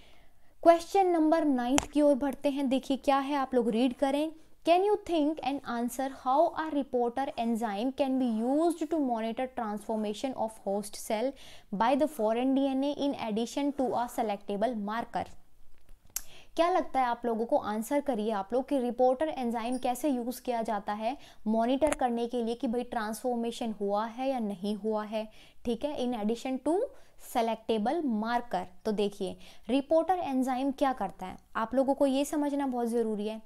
क्वेश्चन नंबर नाइन्थ की ओर बढ़ते हैं देखिए क्या है आप लोग रीड करें think and answer how are reporter a can be use to monitor transformation of host cell by the foreign D N A in addition to a selectable marker क्या लगता है आप लोगों को आंसर करिए आप लोग कि रिपोर्टर एंजाइम कैसे यूज़ किया जाता है मॉनिटर करने के लिए कि भाई ट्रांसफॉर्मेशन हुआ है या नहीं हुआ है ठीक है in addition to selectable marker तो देखिए रिपोर्टर एंजाइम क्या करता है आप लोगों को ये समझना बहुत ज़रूरी है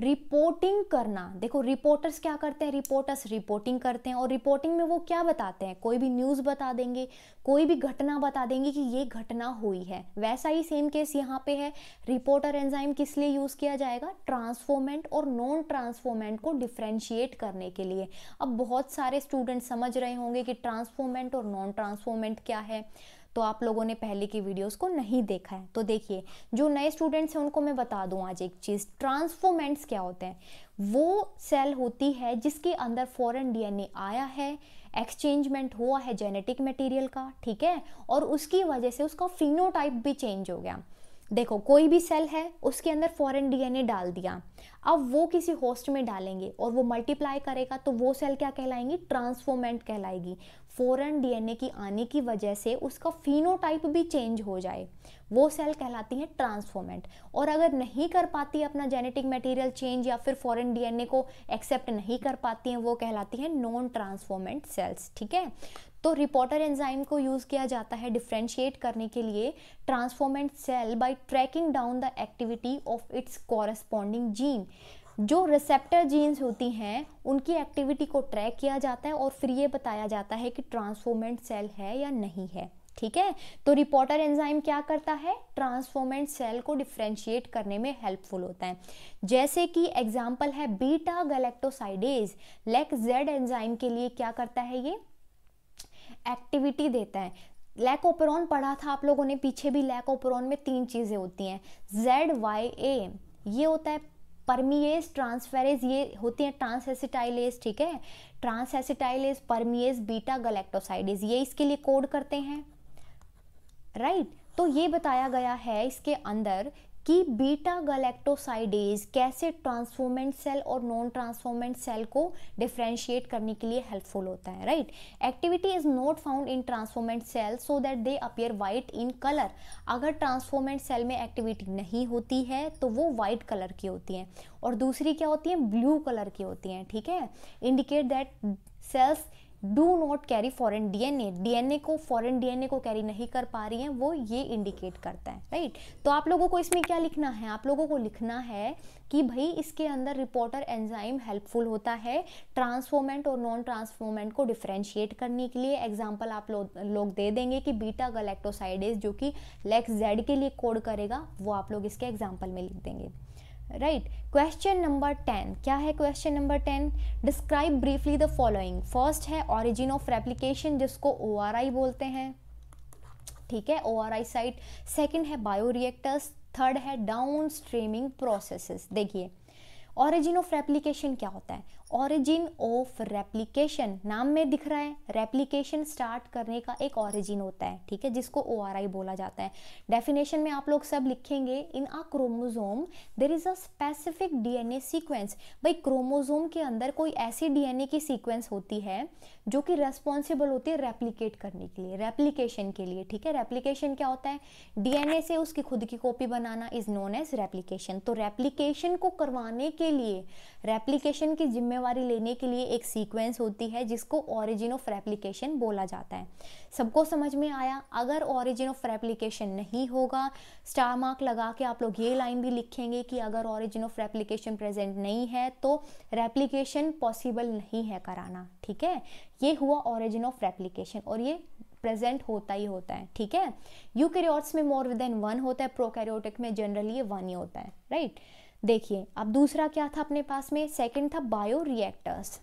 रिपोर्टिंग करना देखो रिपोर्टर्स क्या करते हैं रिपोर्टर्स रिपोर्टिंग करते हैं और रिपोर्टिंग में वो क्या बताते हैं कोई भी न्यूज़ बता देंगे कोई भी घटना बता देंगे कि ये घटना हुई है वैसा ही सेम केस यहाँ पे है रिपोर्टर एंजाइम किस लिए यूज़ किया जाएगा ट्रांसफॉर्मेंट और नॉन ट्रांसफॉर्मेंट को डिफ्रेंशिएट करने के लिए अब बहुत सारे स्टूडेंट समझ रहे होंगे कि ट्रांसफॉर्मेंट और नॉन ट्रांसफॉर्मेंट क्या है तो आप लोगों ने पहले की वीडियोस को नहीं देखा है तो देखिए जो नए स्टूडेंट्स हैं उनको मैं बता दूं आज एक चीज़ ट्रांसफोमेंट्स क्या होते हैं वो सेल होती है जिसके अंदर फॉरेन डीएनए आया है एक्सचेंजमेंट हुआ है जेनेटिक मटेरियल का ठीक है और उसकी वजह से उसका फिनोटाइप भी चेंज हो गया देखो कोई भी सेल है उसके अंदर फॉरेन डीएनए डाल दिया अब वो किसी होस्ट में डालेंगे और वो मल्टीप्लाई करेगा तो वो सेल क्या कहलाएंगी ट्रांसफॉर्मेंट कहलाएगी फ़ौरन डीएनए की आने की वजह से उसका फिनोटाइप भी चेंज हो जाए वो सेल कहलाती है ट्रांसफॉर्मेंट और अगर नहीं कर पाती अपना जेनेटिक मटेरियल चेंज या फिर फॉरेन डीएनए को एक्सेप्ट नहीं कर पाती हैं वो कहलाती हैं नॉन ट्रांसफॉर्मेंट सेल्स ठीक है तो रिपोर्टर एंजाइम को यूज़ किया जाता है डिफ्रेंशिएट करने के लिए transformant cell by tracking down the activity of its corresponding gene जो रिसेप्टर जीन्स होती हैं उनकी एक्टिविटी को ट्रैक किया जाता है और फिर ये बताया जाता है कि ट्रांसफॉर्मेंट सेल है या नहीं है ठीक है तो रिपोर्टर एंजाइम क्या करता है ट्रांसफॉर्मेंट सेल को डिफ्रेंशिएट करने में हेल्पफुल होता है जैसे कि एग्जाम्पल है beta galactosidase lac Z enzyme के लिए क्या करता है ये एक्टिविटी देता है लैकोपेरॉन पढ़ा था आप लोगों ने पीछे भी लैकोपेरॉन में तीन चीज़ें होती हैं जेड वाई ए ये होता है परमिएज ट्रांसफेरेज ये होती है ट्रांसएसिटाइलेज ठीक है ट्रांसएसिटाइलेज परमिएज बीटा गलेक्टोसाइडेज ये इसके लिए कोड करते हैं राइट right? तो ये बताया गया है इसके अंदर कि बीटा गलेक्टोसाइडेज कैसे ट्रांसफॉर्मेंट सेल और नॉन ट्रांसफॉर्मेंट सेल को डिफ्रेंशिएट करने के लिए हेल्पफुल होता है right activity is not found in transformant cell so that they appear white in colour अगर ट्रांसफॉर्मेंट सेल में एक्टिविटी नहीं होती है तो वो वाइट कलर की होती हैं और दूसरी क्या होती हैं ब्लू कलर की होती हैं ठीक है indicate that cells do not carry D DNA DNA को एन डीएनए को कैरी नहीं कर पा रही हैं वो ये इंडिकेट करता है राइट तो आप लोगों को इसमें क्या लिखना है आप लोगों को लिखना है कि भाई इसके अंदर रिपोर्टर एंजाइम हेल्पफुल होता है ट्रांसफॉर्मेंट और नॉन ट्रांसफॉर्मेंट को डिफ्रेंशिएट करने के लिए एग्जाम्पल आप लोग लो दे देंगे कि बीटा गलेक्टोसाइडेज जो कि लेक्स जेड के लिए कोड करेगा वो आप लोग इसके एग्जाम्पल में लिख देंगे राइट क्वेश्चन नंबर टेन क्या है question number ten describe briefly the following first है ऑरिजिन ऑफ रेप्लीकेशन जिसको ओ बोलते हैं ठीक है ओ आर साइट सेकेंड है बायोरिएक्टर्स थर्ड है डाउन स्ट्रीमिंग प्रोसेसेस देखिए ऑरिजिन ऑफ रेप्लीकेशन क्या होता है ऑरिजिन ऑफ रेप्लीकेशन नाम में दिख रहा है रेप्लीकेशन स्टार्ट करने का एक ऑरिजिन होता है ठीक है जिसको ओ बोला जाता है डेफिनेशन में आप लोग सब लिखेंगे in a chromosome there is a specific DNA sequence भाई क्रोमोजोम के अंदर कोई ऐसी डीएनए की सीक्वेंस होती है जो कि रेस्पॉन्सिबल होती है रेप्लीकेट करने के लिए रेप्लीकेशन के लिए ठीक है रेप्लीकेशन क्या होता है डीएनए से उसकी खुद की कॉपी बनाना इज नोन एज रेप्लीकेशन तो रेप्लीकेशन को करवाने के लिए रेप्लीकेशन की जिम्मे जिम्मेवारी लेने के लिए एक सीक्वेंस होती है जिसको ऑरिजिन ऑफ एप्लीकेशन बोला जाता है सबको समझ में आया अगर ऑरिजिन ऑफ एप्लीकेशन नहीं होगा स्टार मार्क लगा के आप लोग ये लाइन भी लिखेंगे कि अगर ऑरिजिन ऑफ रेप्लीकेशन प्रेजेंट नहीं है तो रेप्लीकेशन पॉसिबल नहीं है कराना ठीक है ये हुआ ऑरिजिन ऑफ रेप्लीकेशन और ये प्रेजेंट होता ही होता है ठीक है यूकेरियोट्स में मोर देन वन होता है प्रोकैरियोटिक में जनरली ये वन ही होता है राइट right? देखिए अब दूसरा क्या था अपने पास में सेकंड था बायो रिएक्टर्स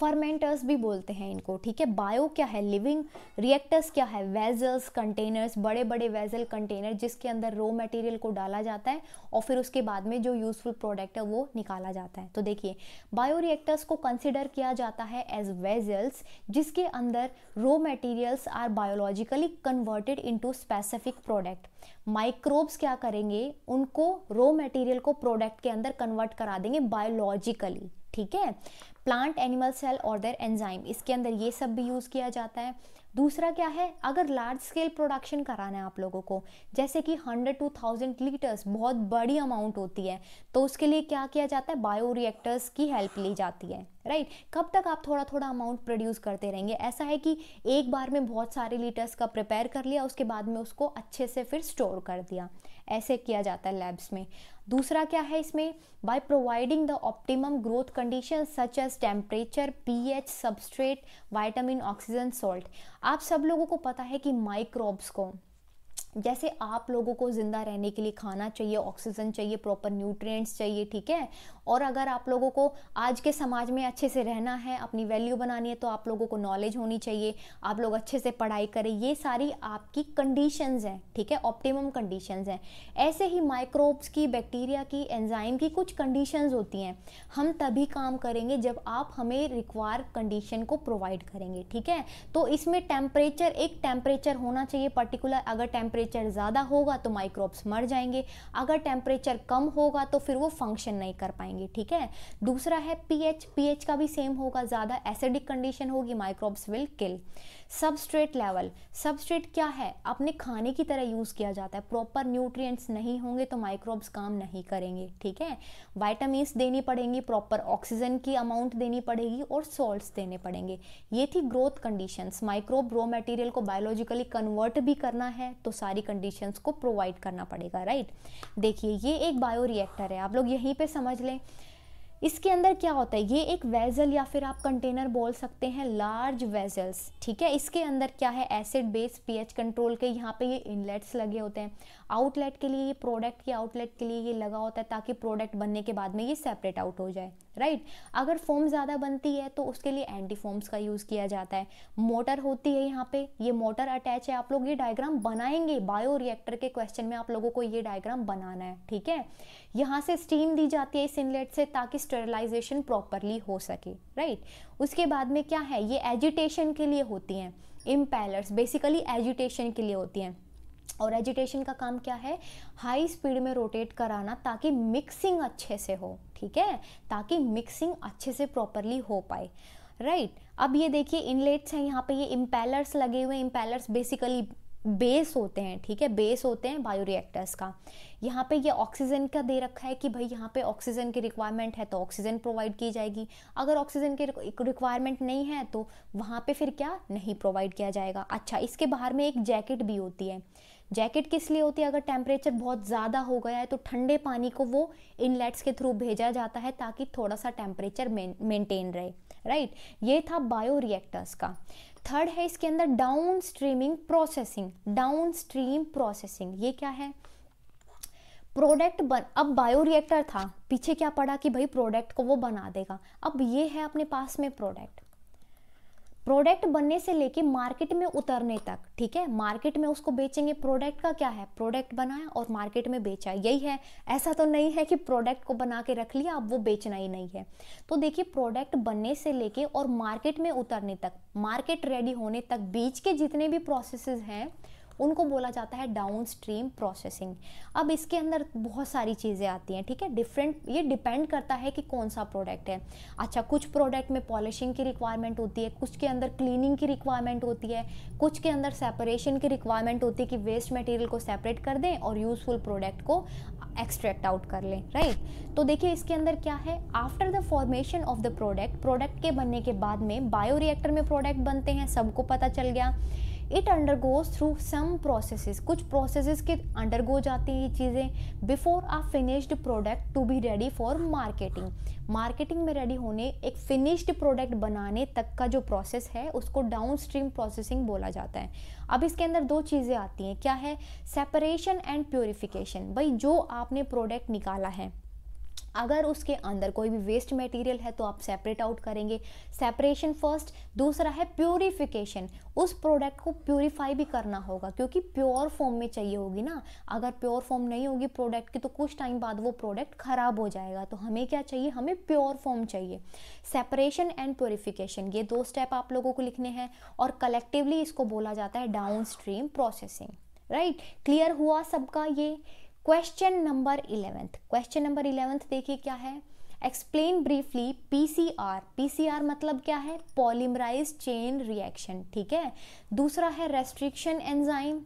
फर्मेंटर्स भी बोलते हैं इनको ठीक है बायो क्या है लिविंग रिएक्टर्स क्या है वेजल्स कंटेनर्स बड़े बड़े वेजल कंटेनर जिसके अंदर रॉ मटेरियल को डाला जाता है और फिर उसके बाद में जो यूज़फुल प्रोडक्ट है वो निकाला जाता है तो देखिए बायो रिएक्टर्स को कंसिडर किया जाता है एज वेजल्स जिसके अंदर raw materials are biologically converted into specific product microbes क्या करेंगे उनको रॉ मटेरियल को प्रोडक्ट के अंदर कन्वर्ट करा देंगे बायोलॉजिकली ठीक है प्लांट एनिमल सेल और देर एंजाइम इसके अंदर ये सब भी यूज़ किया जाता है दूसरा क्या है अगर लार्ज स्केल प्रोडक्शन कराना है आप लोगों को जैसे कि हंड्रेड टू थाउजेंड लीटर्स बहुत बड़ी अमाउंट होती है तो उसके लिए क्या किया जाता है बायो रिएक्टर्स की हेल्प ली जाती है राइट कब तक आप थोड़ा थोड़ा अमाउंट प्रोड्यूस करते रहेंगे ऐसा है कि एक बार में बहुत सारे लीटर्स का प्रिपेयर कर लिया उसके बाद में उसको अच्छे से फिर स्टोर कर दिया ऐसे किया जाता है लैब्स में दूसरा क्या है इसमें by providing the optimum growth condition such as temperature pH substrate vitamin oxygen salt आप सब लोगों को पता है कि माइक्रोब्स को जैसे आप लोगों को ज़िंदा रहने के लिए खाना चाहिए ऑक्सीजन चाहिए प्रॉपर न्यूट्रिएंट्स चाहिए ठीक है और अगर आप लोगों को आज के समाज में अच्छे से रहना है अपनी वैल्यू बनानी है तो आप लोगों को नॉलेज होनी चाहिए आप लोग अच्छे से पढ़ाई करें ये सारी आपकी कंडीशंस हैं ठीक है ऑप्टिमम कंडीशंस हैं ऐसे ही माइक्रोब्स की बैक्टीरिया की एंजाइम की कुछ कंडीशंस होती हैं हम तभी काम करेंगे जब आप हमें रिक्वायर कंडीशन को प्रोवाइड करेंगे ठीक है तो इसमें टेम्परेचर एक टेम्परेचर होना चाहिए पर्टिकुलर अगर टेम्परेचर टेम्परेचर ज़्यादा होगा तो माइक्रोब्स मर जाएंगे अगर टेम्परेचर कम होगा तो फिर वो फंक्शन नहीं कर पाएंगे ठीक है दूसरा है पीएच पीएच का भी सेम होगा ज़्यादा एसिडिक कंडीशन होगी microbes will kill substrate level substrate क्या है अपने खाने की तरह यूज़ किया जाता है प्रॉपर न्यूट्रिएंट्स नहीं होंगे तो माइक्रोब्स काम नहीं करेंगे ठीक है वाइटामस देनी पड़ेंगी प्रॉपर ऑक्सीजन की अमाउंट देनी पड़ेगी और सॉल्ट्स देने पड़ेंगे ये थी growth conditions microbe raw material को बायोलॉजिकली कन्वर्ट भी करना है तो सारी कंडीशंस को प्रोवाइड करना पड़ेगा राइट देखिए ये एक बायो रिएक्टर है आप लोग यहीं पर समझ लें इसके अंदर क्या होता है ये एक वेजल या फिर आप कंटेनर बोल सकते हैं लार्ज वेजल्स ठीक है इसके अंदर क्या है एसिड बेस पीएच कंट्रोल के यहाँ पे ये इनलेट्स लगे होते हैं आउटलेट के लिए ये प्रोडक्ट के आउटलेट के लिए ये लगा होता है ताकि प्रोडक्ट बनने के बाद में ये सेपरेट आउट हो जाए राइट right? अगर फोम ज़्यादा बनती है तो उसके लिए एंटी फोम्स का यूज़ किया जाता है मोटर होती है यहाँ पे ये मोटर अटैच है आप लोग ये डायग्राम बनाएंगे बायो रिएक्टर के क्वेश्चन में आप लोगों को ये डायग्राम बनाना है ठीक है यहाँ से स्टीम दी जाती है इस इनलेट से ताकि स्टेरलाइजेशन प्रॉपरली हो सके राइट right? उसके बाद में क्या है ये एजुटेशन के लिए होती हैं इम्पैलर्स बेसिकली एजुटेशन के लिए होती हैं और एजिटेशन का काम क्या है हाई स्पीड में रोटेट कराना ताकि मिक्सिंग अच्छे से हो ठीक है ताकि मिक्सिंग अच्छे से प्रॉपरली हो पाए राइट right? अब ये देखिए इनलेट्स हैं यहाँ पे ये इम्पेलर्स लगे हुए इम्पेलर्स बेसिकली बेस होते हैं ठीक है बेस होते हैं बायो रिएक्टर्स का यहाँ पे ये ऑक्सीजन का दे रखा है कि भाई यहाँ पे ऑक्सीजन की रिक्वायरमेंट है तो ऑक्सीजन प्रोवाइड की जाएगी अगर ऑक्सीजन की रिक्वायरमेंट नहीं है तो वहाँ पे फिर क्या नहीं प्रोवाइड किया जाएगा अच्छा इसके बाहर में एक जैकेट भी होती है जैकेट किस लिए होती है अगर टेम्परेचर बहुत ज़्यादा हो गया है तो ठंडे पानी को वो इनलेट्स के थ्रू भेजा जाता है ताकि थोड़ा सा टेम्परेचर मेंटेन रहे राइट ये था बायो रिएक्टर्स का थर्ड है इसके अंदर down streaming processing down stream processing ये क्या है प्रोडक्ट बन अब बायो रिएक्टर था पीछे क्या पड़ा कि भाई प्रोडक्ट को वो बना देगा अब ये है अपने पास में प्रोडक्ट प्रोडक्ट बनने से लेके मार्केट में उतरने तक ठीक है मार्केट में उसको बेचेंगे प्रोडक्ट का क्या है प्रोडक्ट बनाया और मार्केट में बेचा यही है ऐसा तो नहीं है कि प्रोडक्ट को बना के रख लिया अब वो बेचना ही नहीं है तो देखिए प्रोडक्ट बनने से लेके और मार्केट में उतरने तक मार्केट रेडी होने तक बीच के जितने भी प्रोसेस हैं उनको बोला जाता है डाउन स्ट्रीम प्रोसेसिंग अब इसके अंदर बहुत सारी चीज़ें आती हैं ठीक है डिफरेंट ये डिपेंड करता है कि कौन सा प्रोडक्ट है अच्छा कुछ प्रोडक्ट में पॉलिशिंग की रिक्वायरमेंट होती है कुछ के अंदर क्लीनिंग की रिक्वायरमेंट होती है कुछ के अंदर सेपरेशन की रिक्वायरमेंट होती है कि वेस्ट मटेरियल को सेपरेट कर दें और यूज़फुल प्रोडक्ट को एक्सट्रैक्ट आउट कर लें राइट right? तो देखिए इसके अंदर क्या है after the formation of the product product के बनने के बाद में बायो रिएक्टर में प्रोडक्ट बनते हैं सबको पता चल गया it undergoes through some processes कुछ प्रोसेसेस के अंडरगो जाती हैं ये चीज़ें before a finished product to be ready for marketing marketing में रेडी होने एक फिनिश्ड प्रोडक्ट बनाने तक का जो प्रोसेस है उसको डाउन स्ट्रीम प्रोसेसिंग बोला जाता है अब इसके अंदर दो चीज़ें आती हैं क्या है सेपरेशन एंड प्योरीफिकेशन भाई जो आपने प्रोडक्ट निकाला है अगर उसके अंदर कोई भी वेस्ट मटेरियल है तो आप सेपरेट आउट करेंगे सेपरेशन फर्स्ट दूसरा है प्योरीफिकेशन उस प्रोडक्ट को प्योरीफाई भी करना होगा क्योंकि प्योर फॉर्म में चाहिए होगी ना अगर प्योर फॉर्म नहीं होगी प्रोडक्ट की तो कुछ टाइम बाद वो प्रोडक्ट ख़राब हो जाएगा तो हमें क्या चाहिए हमें प्योर फॉर्म चाहिए सेपरेशन एंड प्योरीफिकेशन ये दो स्टेप आप लोगों को लिखने हैं और कलेक्टिवली इसको बोला जाता है down stream processing right clear हुआ सबका ये question number eleventh question number eleventh देखिए क्या है एक्सप्लेन ब्रीफली पीसीआर पीसीआर मतलब क्या है पॉलीमराइज चेन रिएक्शन ठीक है दूसरा है रेस्ट्रिक्शन एंजाइम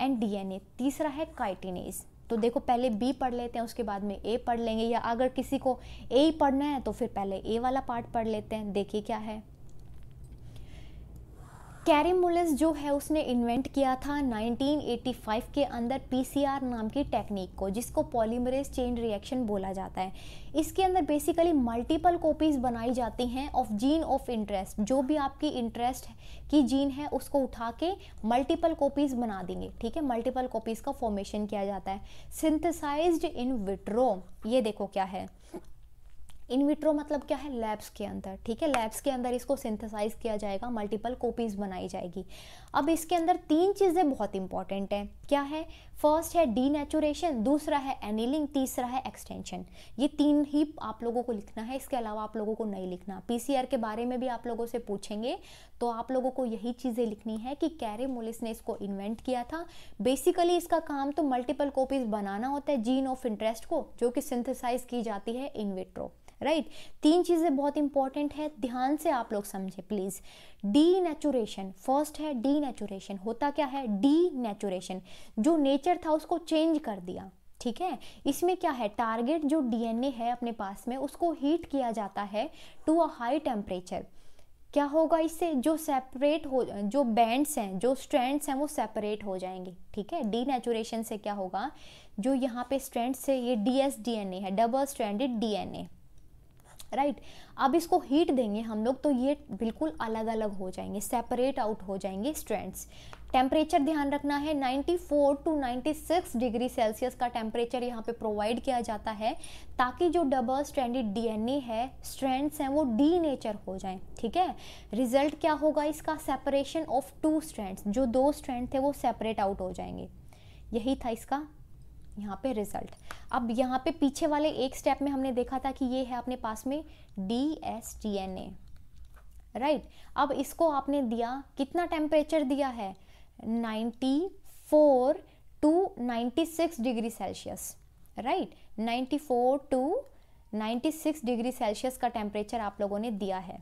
एंड डीएनए तीसरा है काइटिनेज तो देखो पहले बी पढ़ लेते हैं उसके बाद में ए पढ़ लेंगे या अगर किसी को ए ही पढ़ना है तो फिर पहले ए वाला पार्ट पढ़ लेते हैं देखिए क्या है कैरिमुलस जो है उसने इन्वेंट किया था 1985 के अंदर पीसीआर नाम की टेक्निक को जिसको पॉलीमरेज चेन रिएक्शन बोला जाता है इसके अंदर बेसिकली मल्टीपल कॉपीज बनाई जाती हैं ऑफ जीन ऑफ इंटरेस्ट जो भी आपकी इंटरेस्ट की जीन है उसको उठा के मल्टीपल कॉपीज बना देंगे ठीक है मल्टीपल कॉपीज का फॉर्मेशन किया जाता है सिंथेसाइज्ड इन विट्रो ये देखो क्या है इन विट्रो मतलब क्या है लैब्स के अंदर ठीक है लैब्स के अंदर इसको सिंथेसाइज किया जाएगा मल्टीपल कॉपीज बनाई जाएगी अब इसके अंदर तीन चीज़ें बहुत इंपॉर्टेंट हैं क्या है फर्स्ट है नेचुरेशन दूसरा है एनीलिंग तीसरा है एक्सटेंशन ये तीन ही आप लोगों को लिखना है इसके अलावा आप लोगों को नहीं लिखना पीसीआर के बारे में भी आप लोगों से पूछेंगे तो आप लोगों को यही चीज़ें लिखनी है कि कैरे मोलिस ने इसको इन्वेंट किया था बेसिकली इसका काम तो मल्टीपल कॉपीज बनाना होता है जीन ऑफ इंटरेस्ट को जो कि सिंथेसाइज की जाती है इनविट्रो राइट right? तीन चीज़ें बहुत इंपॉर्टेंट है ध्यान से आप लोग समझें प्लीज़ डी नेचुरेशन फर्स्ट है डी नेचुरेशन होता क्या है डी नेचुरेशन जो नेचर था उसको चेंज कर दिया ठीक है इसमें क्या है टारगेट जो डीएनए है अपने पास में उसको हीट किया जाता है टू अ हाई टेम्परेचर क्या होगा इससे जो सेपरेट हो जो बैंड्स हैं जो स्ट्रैंड्स हैं वो सेपरेट हो जाएंगे ठीक है डी नेचुरेशन से क्या होगा जो यहाँ पे स्ट्रैंड से ये D S D N A है double stranded D right right? अब इसको हीट देंगे हम लोग तो ये बिल्कुल अलग अलग हो जाएंगे सेपरेट आउट हो जाएंगे स्ट्रैंड्स टेम्परेचर ध्यान रखना है 94 टू 96 डिग्री सेल्सियस का टेम्परेचर यहाँ पे प्रोवाइड किया जाता है ताकि जो डबल स्ट्रैंडेड डीएनए है स्ट्रैंड्स हैं वो डी नेचर हो जाएं ठीक है रिजल्ट क्या होगा इसका सेपरेशन ऑफ टू स्ट्रैंड्स जो दो स्ट्रैंड थे वो सेपरेट आउट हो जाएंगे यही था इसका यहाँ पे रिजल्ट अब यहाँ पे पीछे वाले एक स्टेप में हमने देखा था कि ये है अपने पास में D S T N A right अब इसको आपने दिया कितना टेम्परेचर दिया है 94 to 96 degree Celsius right 94 to 96 degree Celsius का टेम्परेचर आप लोगों ने दिया है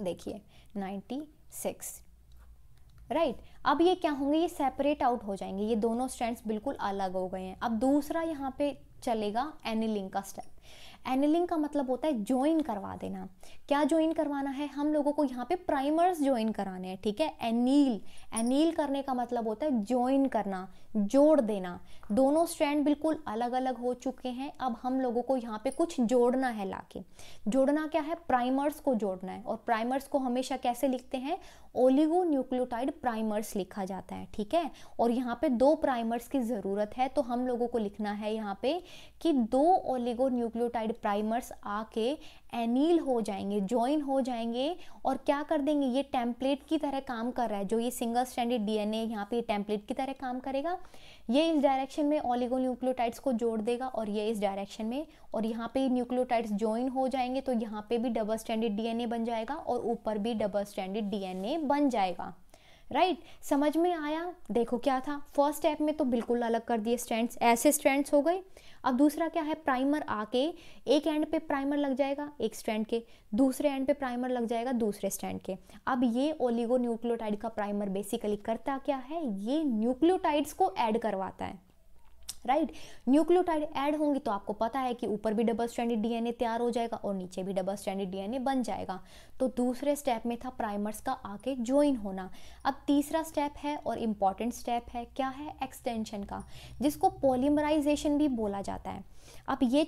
देखिए 96 राइट right. अब ये क्या होंगे ये सेपरेट आउट हो जाएंगे ये दोनों स्टैंड्स बिल्कुल अलग हो गए हैं अब दूसरा यहाँ पे चलेगा एनिलिंग का स्टेप एनिलिंग का मतलब होता है ज्वाइन करवा देना क्या ज्वाइन करवाना है हम लोगों को यहाँ पे प्राइमर्स ज्वाइन कराने हैं ठीक है एनील एनील करने का मतलब होता है ज्वाइन करना जोड़ देना दोनों स्ट्रैंड बिल्कुल अलग अलग हो चुके हैं अब हम लोगों को यहाँ पे कुछ जोड़ना है लाके जोड़ना क्या है प्राइमर्स को जोड़ना है और प्राइमर्स को हमेशा कैसे लिखते हैं ओलिगो न्यूक्लियोटाइड प्राइमर्स लिखा जाता है ठीक है और यहाँ पे दो प्राइमर्स की ज़रूरत है तो हम लोगों को लिखना है यहाँ पे कि दो ओलिगो न्यूक्लियोटाइड एसिड प्राइमर्स आके एनील हो जाएंगे ज्वाइन हो जाएंगे और क्या कर देंगे ये टेम्पलेट की तरह काम कर रहा है जो ये सिंगल स्टैंडर्ड डीएनए यहाँ पर टेम्पलेट की तरह काम करेगा ये इस डायरेक्शन में ऑलिगोन्यूक्लियोटाइड्स को जोड़ देगा और ये इस डायरेक्शन में और यहाँ पे न्यूक्लियोटाइड्स ज्वाइन हो जाएंगे तो यहाँ पे भी डबल स्टैंडर्ड डीएनए बन जाएगा और ऊपर भी डबल स्टैंडर्ड डीएनए बन जाएगा राइट right? समझ में आया देखो क्या था फर्स्ट स्टेप में तो बिल्कुल अलग कर दिए स्टैंड्स ऐसे स्टैंड्स हो गए अब दूसरा क्या है प्राइमर आके एक एंड पे प्राइमर लग जाएगा एक स्टैंड के दूसरे एंड पे प्राइमर लग जाएगा दूसरे स्टैंड के अब ये ओलिगो न्यूक्लियोटाइड का प्राइमर बेसिकली करता क्या है ये न्यूक्लियोटाइड्स को ऐड करवाता है राइट न्यूक्लियोटाइड ऐड होंगी तो आपको पता है कि ऊपर भी डबल स्टैंडर्ड डीएनए तैयार हो जाएगा और नीचे भी डबल स्टैंडर्ड डीएनए बन जाएगा तो दूसरे स्टेप में था प्राइमर्स का आके ज्वाइन होना अब तीसरा स्टेप है और इंपॉर्टेंट स्टेप है क्या है एक्सटेंशन का जिसको पॉलीमराइजेशन भी बोला जाता है अब ये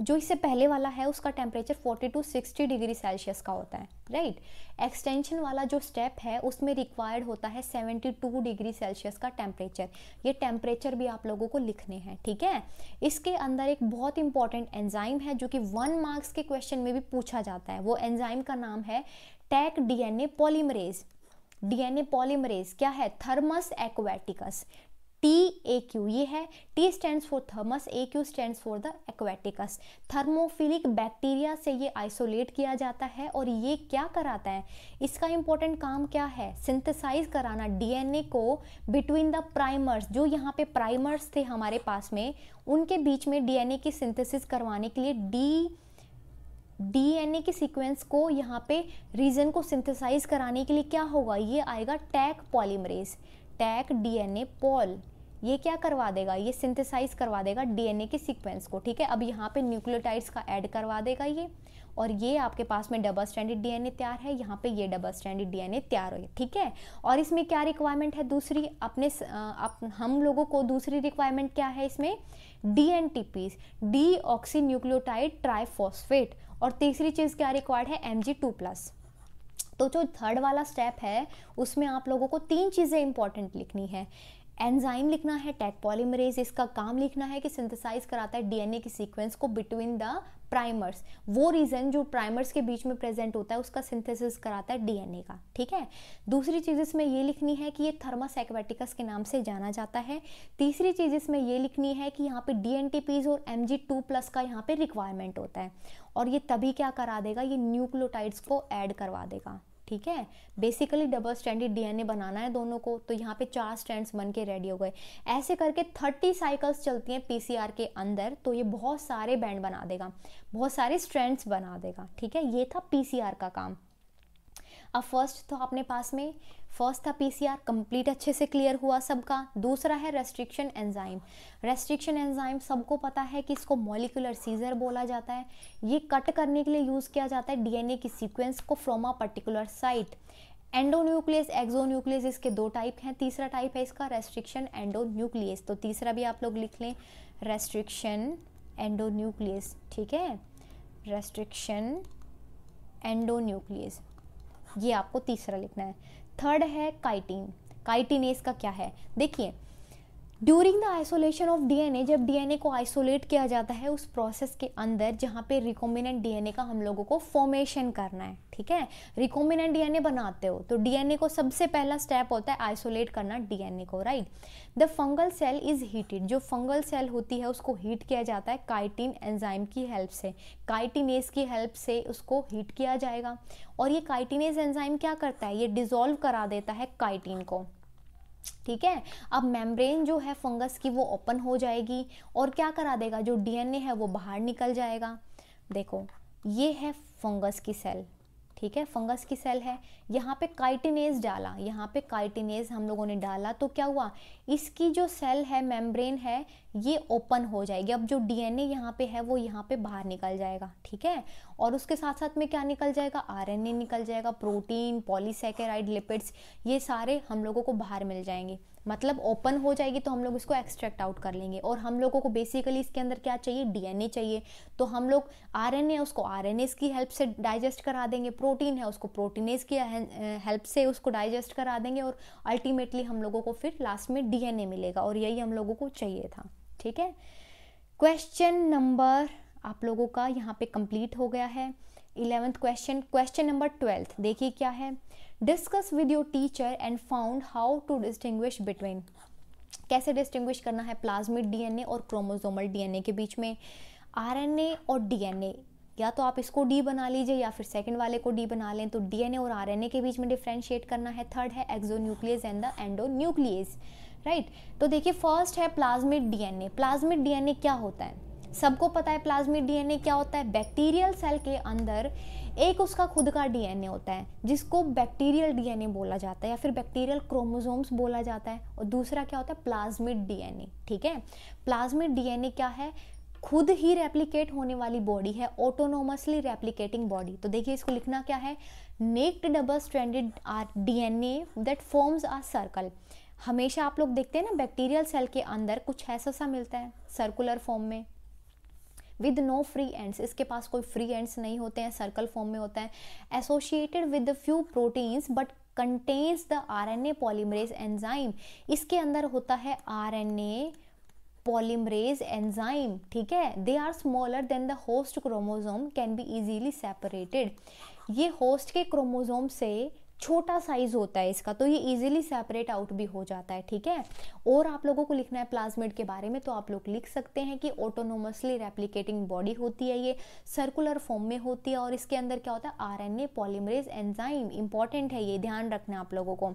जो इससे पहले वाला है उसका टेम्परेचर 40 टू 60 डिग्री सेल्सियस का होता है राइट एक्सटेंशन वाला जो स्टेप है उसमें रिक्वायर्ड होता है 72 डिग्री सेल्सियस का टेम्परेचर ये टेम्परेचर भी आप लोगों को लिखने हैं ठीक है इसके अंदर एक बहुत इंपॉर्टेंट एंजाइम है जो कि वन मार्क्स के क्वेश्चन में भी पूछा जाता है वो एंजाइम का नाम है Taq D polymerase DNA polymerase क्या है Thermus aquaticus T A Q ये है T stands for Thermus A Q stands for the aquaticus thermophilic bacteria से ये आइसोलेट किया जाता है और ये क्या कराता है इसका इंपॉर्टेंट काम क्या है सिंथेसाइज कराना डीएनए को बिटवीन द प्राइमर्स जो यहाँ पे प्राइमर्स थे हमारे पास में उनके बीच में डीएनए की सिंथेसिस करवाने के लिए डी डीएनए की सीक्वेंस को यहाँ पे रीजन को सिंथेसाइज कराने के लिए क्या होगा ये आएगा Taq polymerase Taq DNA pol ये क्या करवा देगा ये सिंथेसाइज करवा देगा डीएनए के सीक्वेंस को ठीक है अब यहाँ पे न्यूक्लियोटाइड्स का ऐड करवा देगा ये और ये आपके पास में डबल स्टैंडर्ड डीएनए तैयार है यहाँ पे ये डबल स्टैंडर्ड डीएनए तैयार हो ठीक है और इसमें क्या रिक्वायरमेंट है दूसरी अपने आप, हम लोगों को दूसरी रिक्वायरमेंट क्या है इसमें D N T Ps deoxy nucleotide triphosphate और तीसरी चीज़ क्या रिक्वायर्ड है एम जी टू प्लस तो जो थर्ड वाला स्टेप है उसमें आप लोगों को तीन चीज़ें इंपॉर्टेंट लिखनी है एंजाइम लिखना है टैग पॉलीमरेज इसका काम लिखना है कि सिंथेसाइज कराता है डीएनए की सीक्वेंस को बिटवीन द प्राइमर्स वो रीजन जो प्राइमर्स के बीच में प्रेजेंट होता है उसका सिंथेसिस कराता है डीएनए का ठीक है दूसरी चीज़ इसमें ये लिखनी है कि ये एक्वेटिकस के नाम से जाना जाता है तीसरी चीज़ इसमें ये लिखनी है कि यहाँ पे डी और एम टू प्लस का यहाँ पे रिक्वायरमेंट होता है और ये तभी क्या करा देगा ये न्यूक्लियोटाइड्स को ऐड करवा देगा ठीक है बेसिकली डबल स्टैंडर्ड डीएनए बनाना है दोनों को तो यहाँ पे चार स्टैंड्स बन के रेडी हो गए ऐसे करके थर्टी साइकिल्स चलती हैं पीसीआर के अंदर तो ये बहुत सारे बैंड बना देगा बहुत सारे स्ट्रैंड्स बना देगा ठीक है ये था पीसीआर का काम अब फर्स्ट तो अपने पास में फर्स्ट था पीसीआर कंप्लीट अच्छे से क्लियर हुआ सबका दूसरा है रेस्ट्रिक्शन एंजाइम रेस्ट्रिक्शन एंजाइम सबको पता है कि इसको मॉलिकुलर सीजर बोला जाता है ये कट करने के लिए यूज़ किया जाता है डीएनए की सीक्वेंस को from a particular site endonuclease exonuclease इसके दो टाइप हैं तीसरा टाइप है इसका रेस्ट्रिक्शन एंडोन्यूक्लियस तो तीसरा भी आप लोग लिख लें रेस्ट्रिक्शन एंडोन्यूक्लियस ठीक है रेस्ट्रिक्शन एंडोन्यूक्लियस ये आपको तीसरा लिखना है थर्ड है काइटिन काइटिनेस का क्या है देखिए during the isolation of DNA जब डीएनए को आइसोलेट किया जाता है उस प्रोसेस के अंदर जहाँ पे रिकॉम्बिनेंट डीएनए का हम लोगों को फॉर्मेशन करना है ठीक है रिकॉम्बिनेंट डीएनए बनाते हो तो डीएनए को सबसे पहला स्टेप होता है आइसोलेट करना डीएनए को right the fungal cell is heated जो फंगल सेल होती है उसको हीट किया जाता है काइटिन एंजाइम की हेल्प से काइटिनेस की हेल्प से उसको हीट किया जाएगा और ये काइटिनेस एंजाइम क्या करता है ये डिजोल्व करा देता है काइटिन को ठीक है अब मेम्ब्रेन जो है फंगस की वो ओपन हो जाएगी और क्या करा देगा जो डीएनए है वो बाहर निकल जाएगा देखो ये है फंगस की सेल ठीक है फंगस की सेल है यहाँ पे काइटिनेज डाला यहाँ पे काइटिनेज हम लोगों ने डाला तो क्या हुआ इसकी जो सेल है मेम्ब्रेन है ये ओपन हो जाएगी अब जो डीएनए यहाँ पे है वो यहाँ पे बाहर निकल जाएगा ठीक है और उसके साथ साथ में क्या निकल जाएगा आर निकल जाएगा प्रोटीन पॉलीसेकेराइड लिपिड्स ये सारे हम लोगों को बाहर मिल जाएंगे मतलब ओपन हो जाएगी तो हम लोग इसको एक्सट्रैक्ट आउट कर लेंगे और हम लोगों को बेसिकली इसके अंदर क्या चाहिए डीएनए चाहिए तो हम लोग आरएनए उसको आर की हेल्प से डाइजेस्ट करा देंगे प्रोटीन है उसको प्रोटीनेस की हेल्प से उसको डाइजेस्ट करा देंगे और अल्टीमेटली हम लोगों को फिर लास्ट में डीएनए मिलेगा और यही हम लोगों को चाहिए था ठीक है क्वेश्चन नंबर आप लोगों का यहाँ पे कंप्लीट हो गया है eleventh question question number twelfth देखिए क्या है discuss with your teacher and found how to distinguish between कैसे डिस्टिंग्विश करना है प्लाज्मिक डीएनए और क्रोमोजोमल डीएनए के बीच में आरएनए और डीएनए या तो आप इसको डी बना लीजिए या फिर सेकंड वाले को डी बना लें तो डीएनए और आरएनए के बीच में डिफ्रेंशिएट करना है थर्ड है exonuclease and the endonuclease right तो देखिए फर्स्ट है प्लाज्मिक डीएनए प्लाज्मिक डीएनए क्या होता है सबको पता है प्लाज्मिक डीएनए क्या होता है बैक्टीरियल सेल के अंदर एक उसका खुद का डीएनए होता है जिसको बैक्टीरियल डीएनए बोला जाता है या फिर बैक्टीरियल क्रोमोसोम्स बोला जाता है और दूसरा क्या होता है प्लाज्मिड डीएनए ठीक है प्लाज्मिड डीएनए क्या है खुद ही रेप्लीकेट होने वाली बॉडी है ऑटोनोमसली रेप्लीकेटिंग बॉडी तो देखिए इसको लिखना क्या है naked double stranded are DNA that forms are circle हमेशा आप लोग देखते हैं ना बैक्टीरियल सेल के अंदर कुछ ऐसा सा मिलता है सर्कुलर फॉर्म में विद नो फ्री एंड्स इसके पास कोई फ्री एंड्स नहीं होते हैं सर्कल फॉर्म में होता है associated with few proteins but contains the R N A polymerase enzyme इसके अंदर होता है R N A polymerase enzyme ठीक है they are smaller than the host chromosome can be easily separated ये होस्ट के क्रोमोजोम से छोटा साइज होता है इसका तो ये इजीली सेपरेट आउट भी हो जाता है ठीक है और आप लोगों को लिखना है प्लाज्मिड के बारे में तो आप लोग लिख सकते हैं कि ऑटोनोमसली रेप्लिकेटिंग बॉडी होती है ये सर्कुलर फॉर्म में होती है और इसके अंदर क्या होता है R N A polymerase enzyme important है ये ध्यान रखना आप लोगों को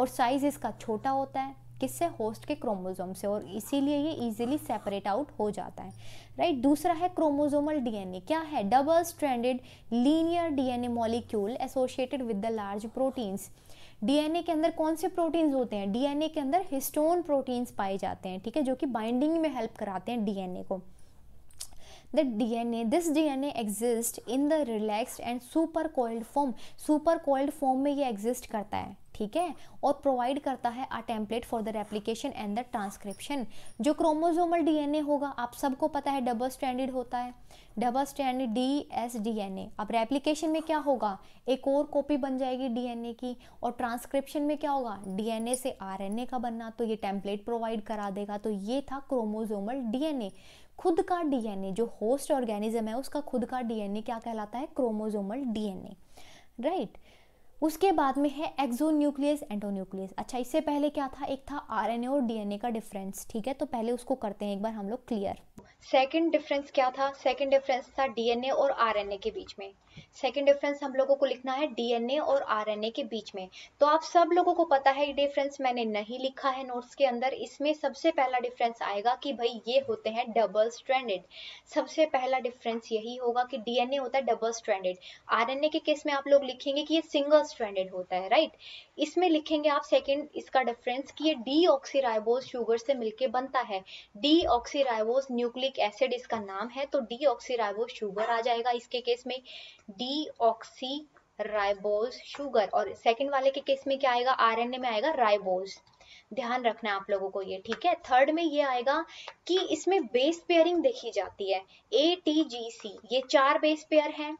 और साइज इसका छोटा होता है किससे होस्ट के क्रोमोजोम से और इसीलिए ये इजीली सेपरेट आउट हो जाता है राइट right? दूसरा है क्रोमोजोमल डीएनए क्या है double stranded linear DNA molecule associated with the large proteins DNA के अंदर कौन से प्रोटीन्स होते हैं डीएनए के अंदर हिस्टोन प्रोटीन्स पाए जाते हैं ठीक है जो कि बाइंडिंग में हेल्प कराते हैं डीएनए को the DNA. This DNA exists in the relaxed and super coiled form. Super coiled form में ये exist करता है ठीक है और प्रोवाइड करता है a template for the replication and the transcription जो क्रोमोजोमल डीएनए होगा आप सबको पता है डबल स्टैंडर्ड होता है double standard D S D N A अब रेप्लीकेशन में क्या होगा एक और कॉपी बन जाएगी डीएनए की और ट्रांसक्रिप्शन में क्या होगा डीएनए से आरएनए का बनना तो ये टेम्पलेट प्रोवाइड करा देगा तो ये था क्रोमोजोमल डीएनए खुद का डीएनए जो होस्ट ऑर्गेनिज्म है उसका खुद का डीएनए क्या कहलाता है क्रोमोजोमल डीएनए राइट उसके बाद में है न्यूक्लियस एंटोन्यूक्लियस अच्छा इससे पहले क्या था एक था आरएनए और डीएनए का डिफरेंस ठीक है तो पहले उसको करते हैं एक बार हम लोग क्लियर सेकंड डिफरेंस क्या था सेकंड डिफरेंस था डीएनए और आरएनए के बीच में सेकंड डिफरेंस हम लोगों को लिखना है डीएनए और आरएनए के बीच में तो आप सब लोगों को पता है ये डिफरेंस मैंने नहीं लिखा है नोट्स के अंदर इसमें सबसे पहला डिफरेंस आएगा कि भाई ये होते हैं डबल स्ट्रैंडेड सबसे पहला डिफरेंस यही होगा कि डीएनए होता है डबल स्ट्रैंडेड आरएनए के केस में आप लोग लिखेंगे कि ये सिंगल स्ट्रैंडेड होता है राइट इसमें लिखेंगे आप सेकेंड इसका डिफरेंस कि ये डी शुगर से मिलकर बनता है डी न्यूक्लिक कार्बोक्सिलिक एसिड इसका नाम है तो डी ऑक्सीराइबो शुगर आ जाएगा इसके केस में डी ऑक्सी राइबोज शुगर और सेकंड वाले के केस में क्या आएगा आरएनए में आएगा राइबोज ध्यान रखना आप लोगों को ये ठीक है थर्ड में ये आएगा कि इसमें बेस पेयरिंग देखी जाती है ए टी जी सी ये चार बेस पेयर हैं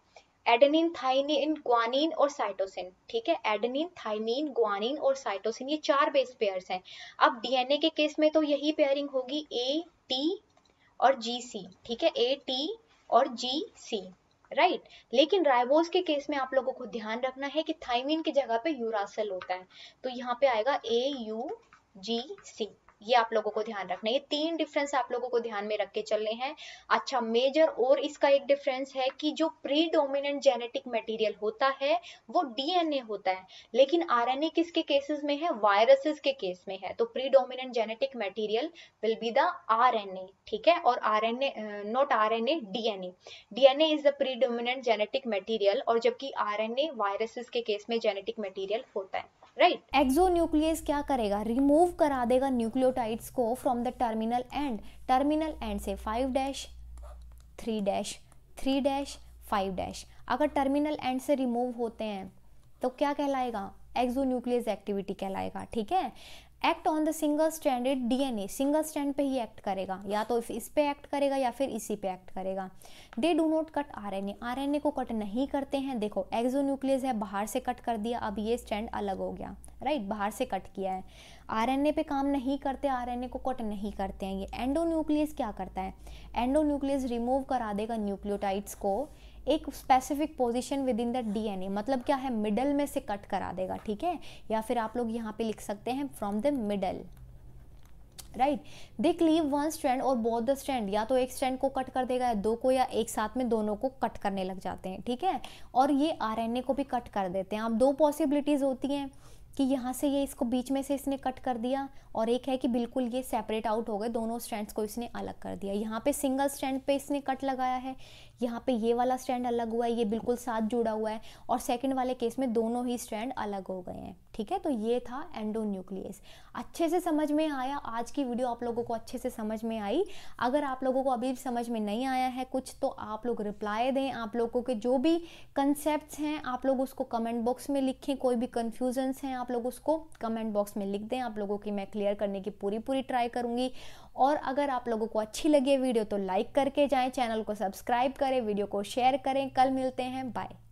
एडनिन थाइनिन ग्वानिन और साइटोसिन ठीक है एडनिन थाइनिन ग्वानिन और साइटोसिन ये चार बेस पेयर्स हैं अब डीएनए के केस में तो यही पेयरिंग होगी ए टी और जी सी ठीक है ए टी और जी सी राइट right. लेकिन राइबोस के केस में आप लोगों को ध्यान रखना है कि थाइमिन की जगह पे यूरासल होता है तो यहाँ पे आएगा ए यू जी सी ये आप लोगों को ध्यान रखना ये तीन डिफरेंस आप लोगों को ध्यान में रख के चलने हैं अच्छा मेजर और इसका एक डिफरेंस है कि जो प्री डोमिनेंट जेनेटिक मटेरियल होता है वो डीएनए होता है लेकिन आरएनए किसके केसेस में है वायरसेस के केस में है तो predominant genetic material will be the R ठीक है और RNA not RNA DNA DNA is the predominant genetic material और जबकि ए वायरसेस के केस में जेनेटिक मटीरियल होता है राइट न्यूक्लियस क्या करेगा रिमूव करा देगा न्यूक्लियोटाइड्स को from the terminal end terminal end से five dash three dash three dash five dash अगर टर्मिनल एंड से रिमूव होते हैं तो क्या कहलाएगा एक्सो न्यूक्लियस एक्टिविटी कहलाएगा ठीक है act on the single standard DNA single stand पे ही एक्ट करेगा या तो इस पे एक्ट करेगा या फिर इसी पे एक्ट करेगा they do not cut RNA RNA को कट नहीं करते हैं देखो न्यूक्लियस है बाहर से कट कर दिया अब ये स्टैंड अलग हो गया राइट right? बाहर से कट किया है आरएनए पे काम नहीं करते आरएनए को कट नहीं करते हैं ये एंडो न्यूक्लियस क्या करता है एंडो न्यूक्लियस रिमूव करा देगा न्यूक्लियोटाइड्स को एक specific position within the DNA मतलब क्या है मिडल में से कट करा देगा ठीक है या फिर आप लोग यहाँ पे लिख सकते हैं from the middle right they cleave one strand और बोथ द स्ट्रैंड या तो एक स्ट्रैंड को कट कर देगा या दो को या एक साथ में दोनों को कट करने लग जाते हैं ठीक है और ये आरएनए को भी कट कर देते हैं आप दो पॉसिबिलिटीज़ होती हैं कि यहाँ से ये इसको बीच में से इसने कट कर दिया और एक है कि बिल्कुल ये सेपरेट आउट हो गए दोनों स्ट्रैंड्स को इसने अलग कर दिया यहाँ पे सिंगल स्ट्रैंड पे इसने कट लगाया है यहाँ पे ये वाला स्टैंड अलग हुआ है ये बिल्कुल साथ जुड़ा हुआ है और सेकंड वाले केस में दोनों ही स्टैंड अलग हो गए हैं ठीक है तो ये था एंडोन्यूक्लियस अच्छे से समझ में आया आज की वीडियो आप लोगों को अच्छे से समझ में आई अगर आप लोगों को अभी समझ में नहीं आया है कुछ तो आप लोग रिप्लाई दें आप लोगों के जो भी कंसेप्ट हैं आप लोग उसको कमेंट बॉक्स में लिखें कोई भी कन्फ्यूजन्स हैं आप लोग उसको कमेंट बॉक्स में लिख दें आप लोगों की मैं क्लियर करने की पूरी पूरी ट्राई करूंगी और अगर आप लोगों को अच्छी लगे वीडियो तो लाइक करके जाएं चैनल को सब्सक्राइब करें वीडियो को शेयर करें कल मिलते हैं बाय